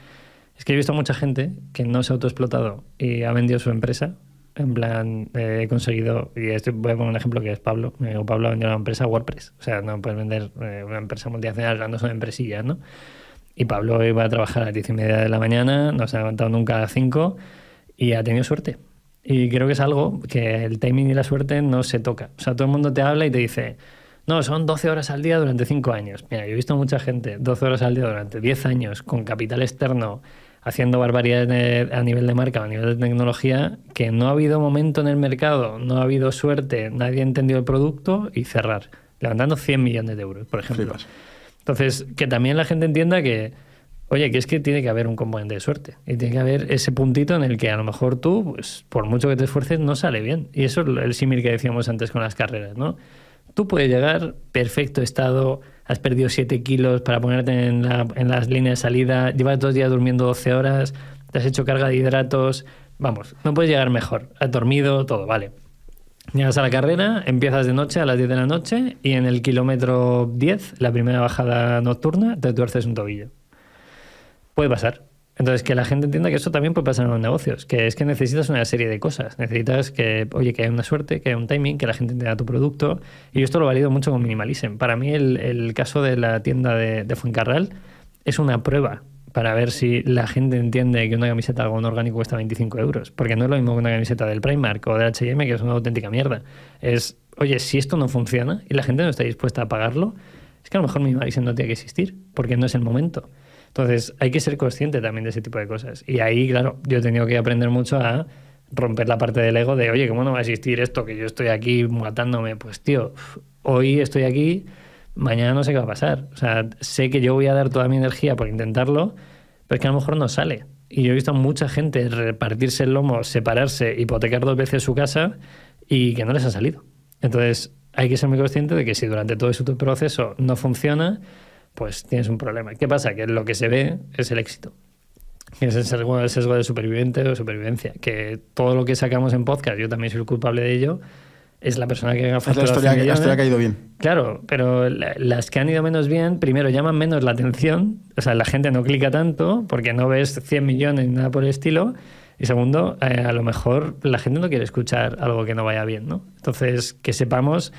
es que he visto mucha gente que no se ha autoexplotado y ha vendido su empresa en plan, eh, he conseguido, y esto voy a poner un ejemplo que es Pablo. Pablo vendido una empresa WordPress. O sea, no puedes vender eh, una empresa multinacional, hablando son empresillas, ¿no? Y Pablo iba a trabajar a las diez y media de la mañana, no se ha levantado nunca a las 5 y ha tenido suerte. Y creo que es algo que el timing y la suerte no se toca. O sea, todo el mundo te habla y te dice, no, son 12 horas al día durante 5 años. Mira, yo he visto mucha gente 12 horas al día durante 10 años con capital externo haciendo barbaridades a nivel de marca, a nivel de tecnología, que no ha habido momento en el mercado, no ha habido suerte, nadie entendió el producto y cerrar, levantando 100 millones de euros, por ejemplo. Entonces, que también la gente entienda que, oye, que es que tiene que haber un componente de suerte y tiene que haber ese puntito en el que a lo mejor tú, pues, por mucho que te esfuerces, no sale bien. Y eso es el símil que decíamos antes con las carreras, ¿no? tú puedes llegar perfecto estado, has perdido 7 kilos para ponerte en, las líneas de salida, llevas dos días durmiendo 12 horas, te has hecho carga de hidratos, vamos, no puedes llegar mejor, has dormido, todo, vale. Llegas a la carrera, empiezas de noche a las 10 de la noche y en el kilómetro 10, la primera bajada nocturna, te tuerces un tobillo. Puede pasar. Entonces, que la gente entienda que eso también puede pasar en los negocios, que es que necesitas una serie de cosas. Necesitas que, oye, que haya una suerte, que haya un timing, que la gente entienda tu producto. Y esto lo valido mucho con Minimalism. Para mí, el, caso de la tienda de, de Fuencarral es una prueba para ver si la gente entiende que una camiseta de algodón orgánico cuesta 25 euros. Porque no es lo mismo que una camiseta del Primark o de HM, que es una auténtica mierda. Es, oye, si esto no funciona y la gente no está dispuesta a pagarlo, es que a lo mejor Minimalism no tiene que existir, porque no es el momento. Entonces, hay que ser consciente también de ese tipo de cosas. Y ahí, claro, yo he tenido que aprender mucho a romper la parte del ego de, oye, ¿cómo no va a existir esto que yo estoy aquí matándome? Pues, tío, hoy estoy aquí, mañana no sé qué va a pasar. O sea, sé que yo voy a dar toda mi energía por intentarlo, pero es que a lo mejor no sale. Y yo he visto a mucha gente repartirse el lomo, separarse, hipotecar dos veces su casa y que no les ha salido. Entonces, hay que ser muy consciente de que si durante todo ese proceso no funciona, pues tienes un problema. ¿Qué pasa? Que lo que se ve es el éxito. Es el sesgo, sesgo de superviviente o supervivencia. Que todo lo que sacamos en podcast, yo también soy el culpable de ello, es la persona que ha Es la historia, que, ha ido bien. Claro, pero las que han ido menos bien, primero llaman menos la atención, o sea, la gente no clica tanto porque no ves 100 millones ni nada por el estilo. Y segundo, eh, a lo mejor la gente no quiere escuchar algo que no vaya bien, ¿no? Entonces, que sepamos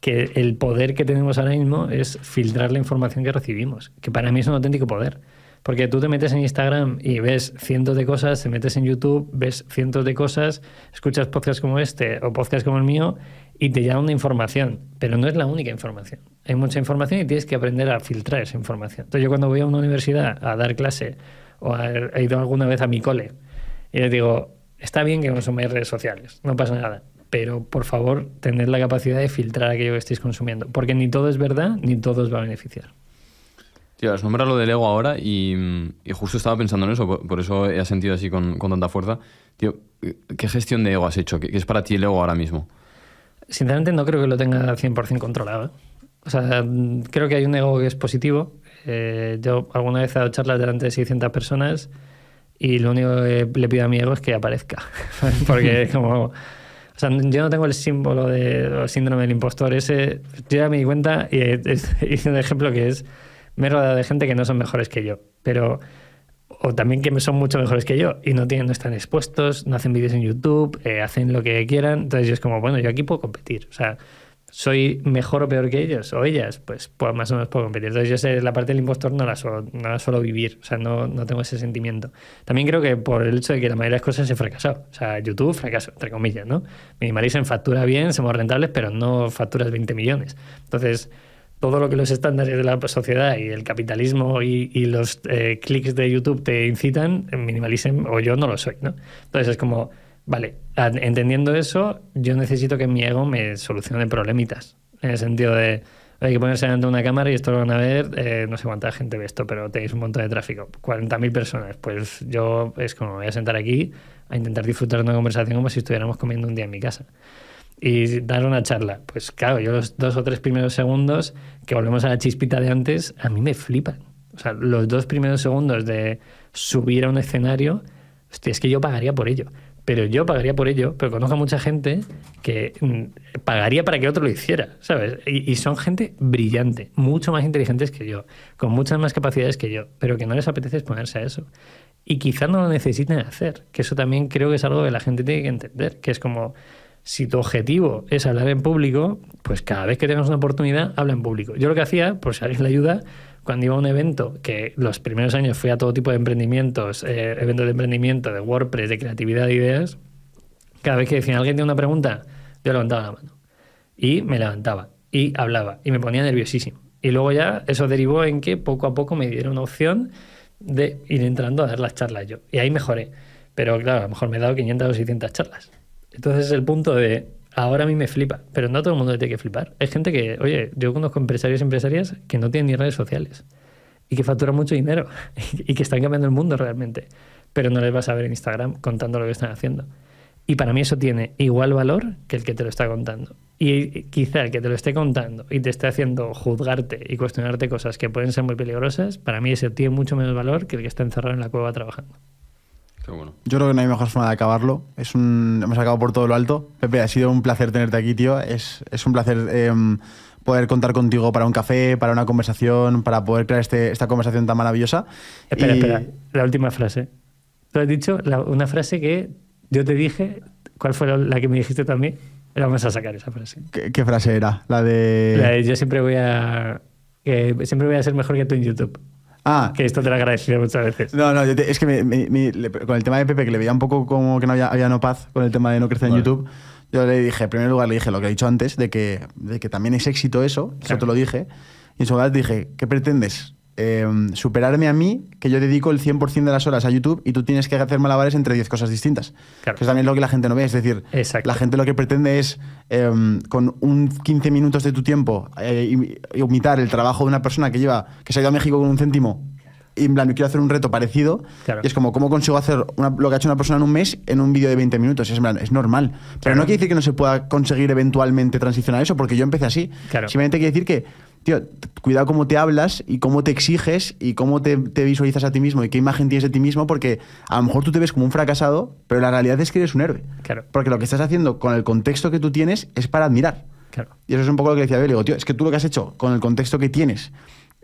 que el poder que tenemos ahora mismo es filtrar la información que recibimos, que para mí es un auténtico poder. Porque tú te metes en Instagram y ves cientos de cosas, te metes en YouTube, ves cientos de cosas, escuchas podcasts como este o podcasts como el mío y te llega una información, pero no es la única información. Hay mucha información y tienes que aprender a filtrar esa información. Entonces yo cuando voy a una universidad a dar clase o he ido alguna vez a mi cole y les digo, está bien que consumáis redes sociales, no pasa nada, pero por favor, tened la capacidad de filtrar aquello que estéis consumiendo, porque ni todo es verdad, ni todo os va a beneficiar. Tío, has nombrado lo del ego ahora y, justo estaba pensando en eso, por, eso he sentido así con, con, tanta fuerza. Tío, ¿qué gestión de ego has hecho? ¿Qué, es para ti el ego ahora mismo? Sinceramente no creo que lo tenga 100% controlado. ¿eh? O sea, creo que hay un ego que es positivo. Eh, yo alguna vez he dado charlas delante de 600 personas y lo único que le pido a mi ego es que aparezca. (laughs) Porque como... O sea, yo no tengo el símbolo de el síndrome del impostor. Ese, yo ya me di cuenta y hice eh, (laughs) un ejemplo que es, me he rodeado de gente que no son mejores que yo, pero o también que son mucho mejores que yo y no tienen, no están expuestos, no hacen vídeos en YouTube, eh, hacen lo que quieran. Entonces yo es como, bueno, yo aquí puedo competir. O sea, soy mejor o peor que ellos o ellas, pues, pues, más o menos puedo competir. Entonces yo sé, la parte del impostor no la suelo, no la vivir, o sea, no, tengo ese sentimiento. También creo que por el hecho de que la mayoría de las cosas se fracasado, o sea, YouTube fracaso, entre comillas, ¿no? minimalicen factura bien, somos rentables, pero no facturas 20 millones. Entonces, todo lo que los estándares de la sociedad y el capitalismo y, los eh, clics de YouTube te incitan, minimalicen, o yo no lo soy, ¿no? Entonces es como Vale, entendiendo eso, yo necesito que mi ego me solucione problemitas. En el sentido de, hay que ponerse delante de una cámara y esto lo van a ver, eh, no sé cuánta gente ve esto, pero tenéis un montón de tráfico, 40.000 personas. Pues yo es como me voy a sentar aquí a intentar disfrutar de una conversación como si estuviéramos comiendo un día en mi casa. Y dar una charla, pues claro, yo los dos o tres primeros segundos que volvemos a la chispita de antes, a mí me flipan. O sea, los dos primeros segundos de subir a un escenario Hostia, es que yo pagaría por ello. Pero yo pagaría por ello, pero conozco a mucha gente que mm, pagaría para que otro lo hiciera, ¿sabes? Y, son gente brillante, mucho más inteligentes que yo, con muchas más capacidades que yo, pero que no les apetece exponerse a eso. Y quizás no lo necesiten hacer, que eso también creo que es algo que la gente tiene que entender, que es como, si tu objetivo es hablar en público, pues cada vez que tengas una oportunidad, habla en público. Yo lo que hacía, por si alguien le ayuda, cuando iba a un evento, que los primeros años fui a todo tipo de emprendimientos, eh, eventos de emprendimiento, de WordPress, de creatividad, de ideas, cada vez que decía alguien tiene una pregunta, yo levantaba la mano. Y me levantaba, y hablaba, y me ponía nerviosísimo. Y luego ya eso derivó en que poco a poco me dieron una opción de ir entrando a dar las charlas yo. Y ahí mejoré. Pero claro, a lo mejor me he dado 500 o 600 charlas. Entonces el punto de ahora a mí me flipa, pero no a todo el mundo le tiene que flipar. Hay gente que, oye, yo conozco empresarios y empresarias que no tienen ni redes sociales y que facturan mucho dinero (laughs) y que están cambiando el mundo realmente, pero no les vas a ver en Instagram contando lo que están haciendo. Y para mí eso tiene igual valor que el que te lo está contando. Y quizá el que te lo esté contando y te esté haciendo juzgarte y cuestionarte cosas que pueden ser muy peligrosas, para mí eso tiene mucho menos valor que el que está encerrado en la cueva trabajando. Yo creo que no hay mejor forma de acabarlo. Es un, hemos acabado por todo lo alto. Pepe, ha sido un placer tenerte aquí, tío. Es, es un placer em, poder contar contigo para un café, para una conversación, para poder crear este, esta conversación tan maravillosa. Espera, espera. La última frase. Tú has dicho una frase que yo te dije, ¿cuál fue la, que me dijiste también? vamos a sacar esa frase. ¿Qué, frase era? La de... yo siempre voy a... siempre voy a ser mejor que tú en YouTube. Ah. Que esto te lo agradecido muchas veces. No, no, es que con el tema de Pepe, que le veía un poco como que no había, no paz con el tema de no crecer en YouTube. Yo le dije, en primer lugar, le dije lo que he dicho antes, de que, que también es éxito eso, claro. eso te lo dije. Y en su lugar dije, ¿qué pretendes? Em, superarme a mí, que yo dedico el 100% de las horas a YouTube y tú tienes que hacer malabares entre 10 cosas distintas. Que es también lo que la gente no ve. Es decir, la gente lo que pretende es, em, con un 15 minutos de tu tiempo, eh, eh, imitar el trabajo de una persona que lleva que se ha ido a México con un céntimo y en plan, quiero hacer un reto parecido. Y es como, ¿cómo consigo hacer lo que ha hecho una persona en un mes en un vídeo de 20 minutos? Es, normal. Pero no quiere decir que no se pueda conseguir eventualmente transicionar eso, porque yo empecé así. Simplemente quiere decir que tío, cuidado cómo te hablas y cómo te exiges y cómo te, visualizas a ti mismo y qué imagen tienes de ti mismo, porque a lo mejor tú te ves como un fracasado, pero la realidad es que eres un héroe. Claro. Porque lo que estás haciendo con el contexto que tú tienes es para admirar. Claro. Y eso es un poco lo que decía Abel. Digo, tío, es que tú lo que has hecho con el contexto que tienes,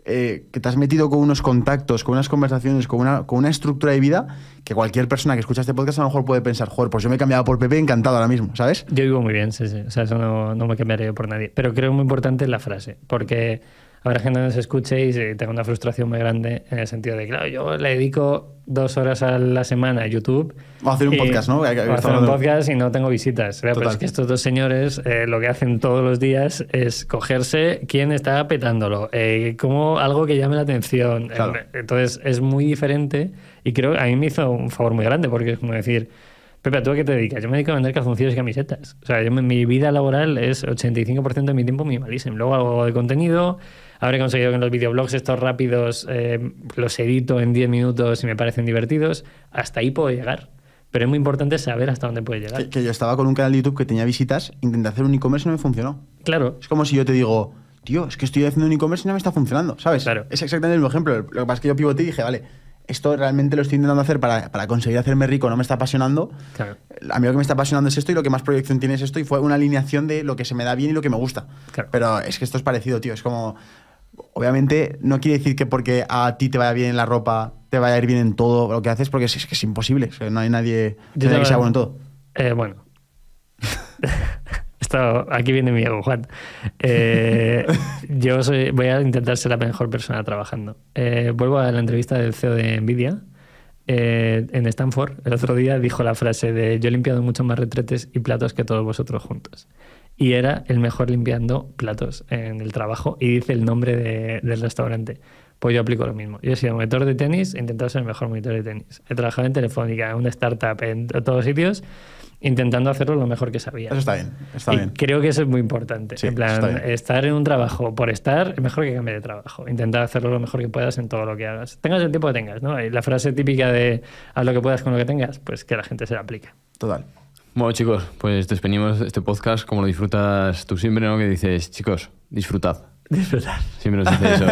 eh, que te has metido con unos contactos, con unas conversaciones, con una, con una estructura de vida que cualquier persona que escucha este podcast a lo mejor puede pensar, joder, pues yo me he cambiado por Pepe encantado ahora mismo, ¿sabes? Yo vivo muy bien, sí, sí. O sea, eso no, no me cambiaré por nadie. Pero creo muy importante la frase, porque habrá gente que nos escuche y tenga una frustración muy grande en el sentido de, claro, yo le dedico dos horas a la semana a YouTube. a hacer un podcast, ¿no? Va a hacer un podcast y no tengo visitas. Pero es que estos dos señores eh, lo que hacen todos los días es cogerse quién está petándolo, eh, como algo que llame la atención. Eh, entonces es muy diferente y creo que a mí me hizo un favor muy grande porque es como decir... Pepe, ¿tú a qué te dedicas? Yo me dedico a vender calzoncillos y camisetas. O sea, mi vida laboral es 85% de mi tiempo minimalismo. Luego hago de contenido, Habré conseguido que los videoblogs estos rápidos eh, los edito en 10 minutos y me parecen divertidos. Hasta ahí puedo llegar. Pero es muy importante saber hasta dónde puede llegar. Que, que yo estaba con un canal de YouTube que tenía visitas, intenté hacer un e-commerce y no me funcionó. Claro. Es como si yo te digo, tío, es que estoy haciendo un e-commerce y no me está funcionando, ¿sabes? Claro. Es exactamente el mismo ejemplo. Lo que pasa es que yo pivoté y dije, vale, esto realmente lo estoy intentando hacer para, para, conseguir hacerme rico, no me está apasionando. Claro. A mí lo que me está apasionando es esto y lo que más proyección tiene es esto y fue una alineación de lo que se me da bien y lo que me gusta. Claro. Pero es que esto es parecido, tío. Es como obviamente no quiere decir que porque a ti te vaya bien en la ropa, te vaya a ir bien en todo lo que haces, porque es, que es imposible. no hay nadie, que sea bueno en todo. Eh, bueno. (laughs) aquí viene mi ego, Juan. Eh, yo voy a intentar ser la mejor persona trabajando. Eh, vuelvo a la entrevista del CEO de Nvidia. en Stanford, el otro día dijo la frase de yo he limpiado muchos más retretes y platos que todos vosotros juntos y era el mejor limpiando platos en el trabajo y dice el nombre del restaurante. Pues yo aplico lo mismo. Yo he sido monitor de tenis, he intentado ser el mejor monitor de tenis. He trabajado en Telefónica, en una startup, en todos sitios, intentando hacerlo lo mejor que sabía. Eso está bien, está y Creo que eso es muy importante. en plan, estar en un trabajo por estar, es mejor que cambie de trabajo. Intentar hacerlo lo mejor que puedas en todo lo que hagas. Tengas el tiempo que tengas, ¿no? la frase típica de haz lo que puedas con lo que tengas, pues que la gente se la aplique. Total. Bueno, chicos, pues despedimos este podcast como lo disfrutas tú siempre, ¿no? Que dices, chicos, disfrutad. Disfrutar. Siempre nos dice eso.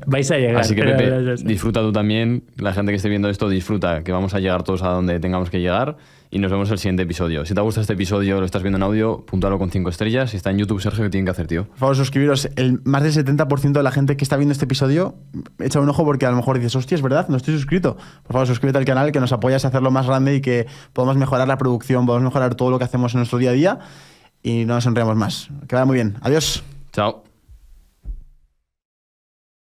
(laughs) Vais a llegar. Así que, Pepe, disfruta tú también. La gente que esté viendo esto, disfruta, que vamos a llegar todos a donde tengamos que llegar. Y nos vemos en el siguiente episodio. Si te gusta este episodio, lo estás viendo en audio, puntalo con 5 estrellas. Si está en YouTube, Sergio, ¿qué tienen que hacer, tío? Por favor, suscribiros. El, más del 70% de la gente que está viendo este episodio, echa un ojo porque a lo mejor dices, hostia, es verdad, no estoy suscrito. Por favor, suscríbete al canal, que nos apoyas a hacerlo más grande y que podamos mejorar la producción, podamos mejorar todo lo que hacemos en nuestro día a día. Y no nos sonreamos más. Que vaya muy bien. Adiós. Chao.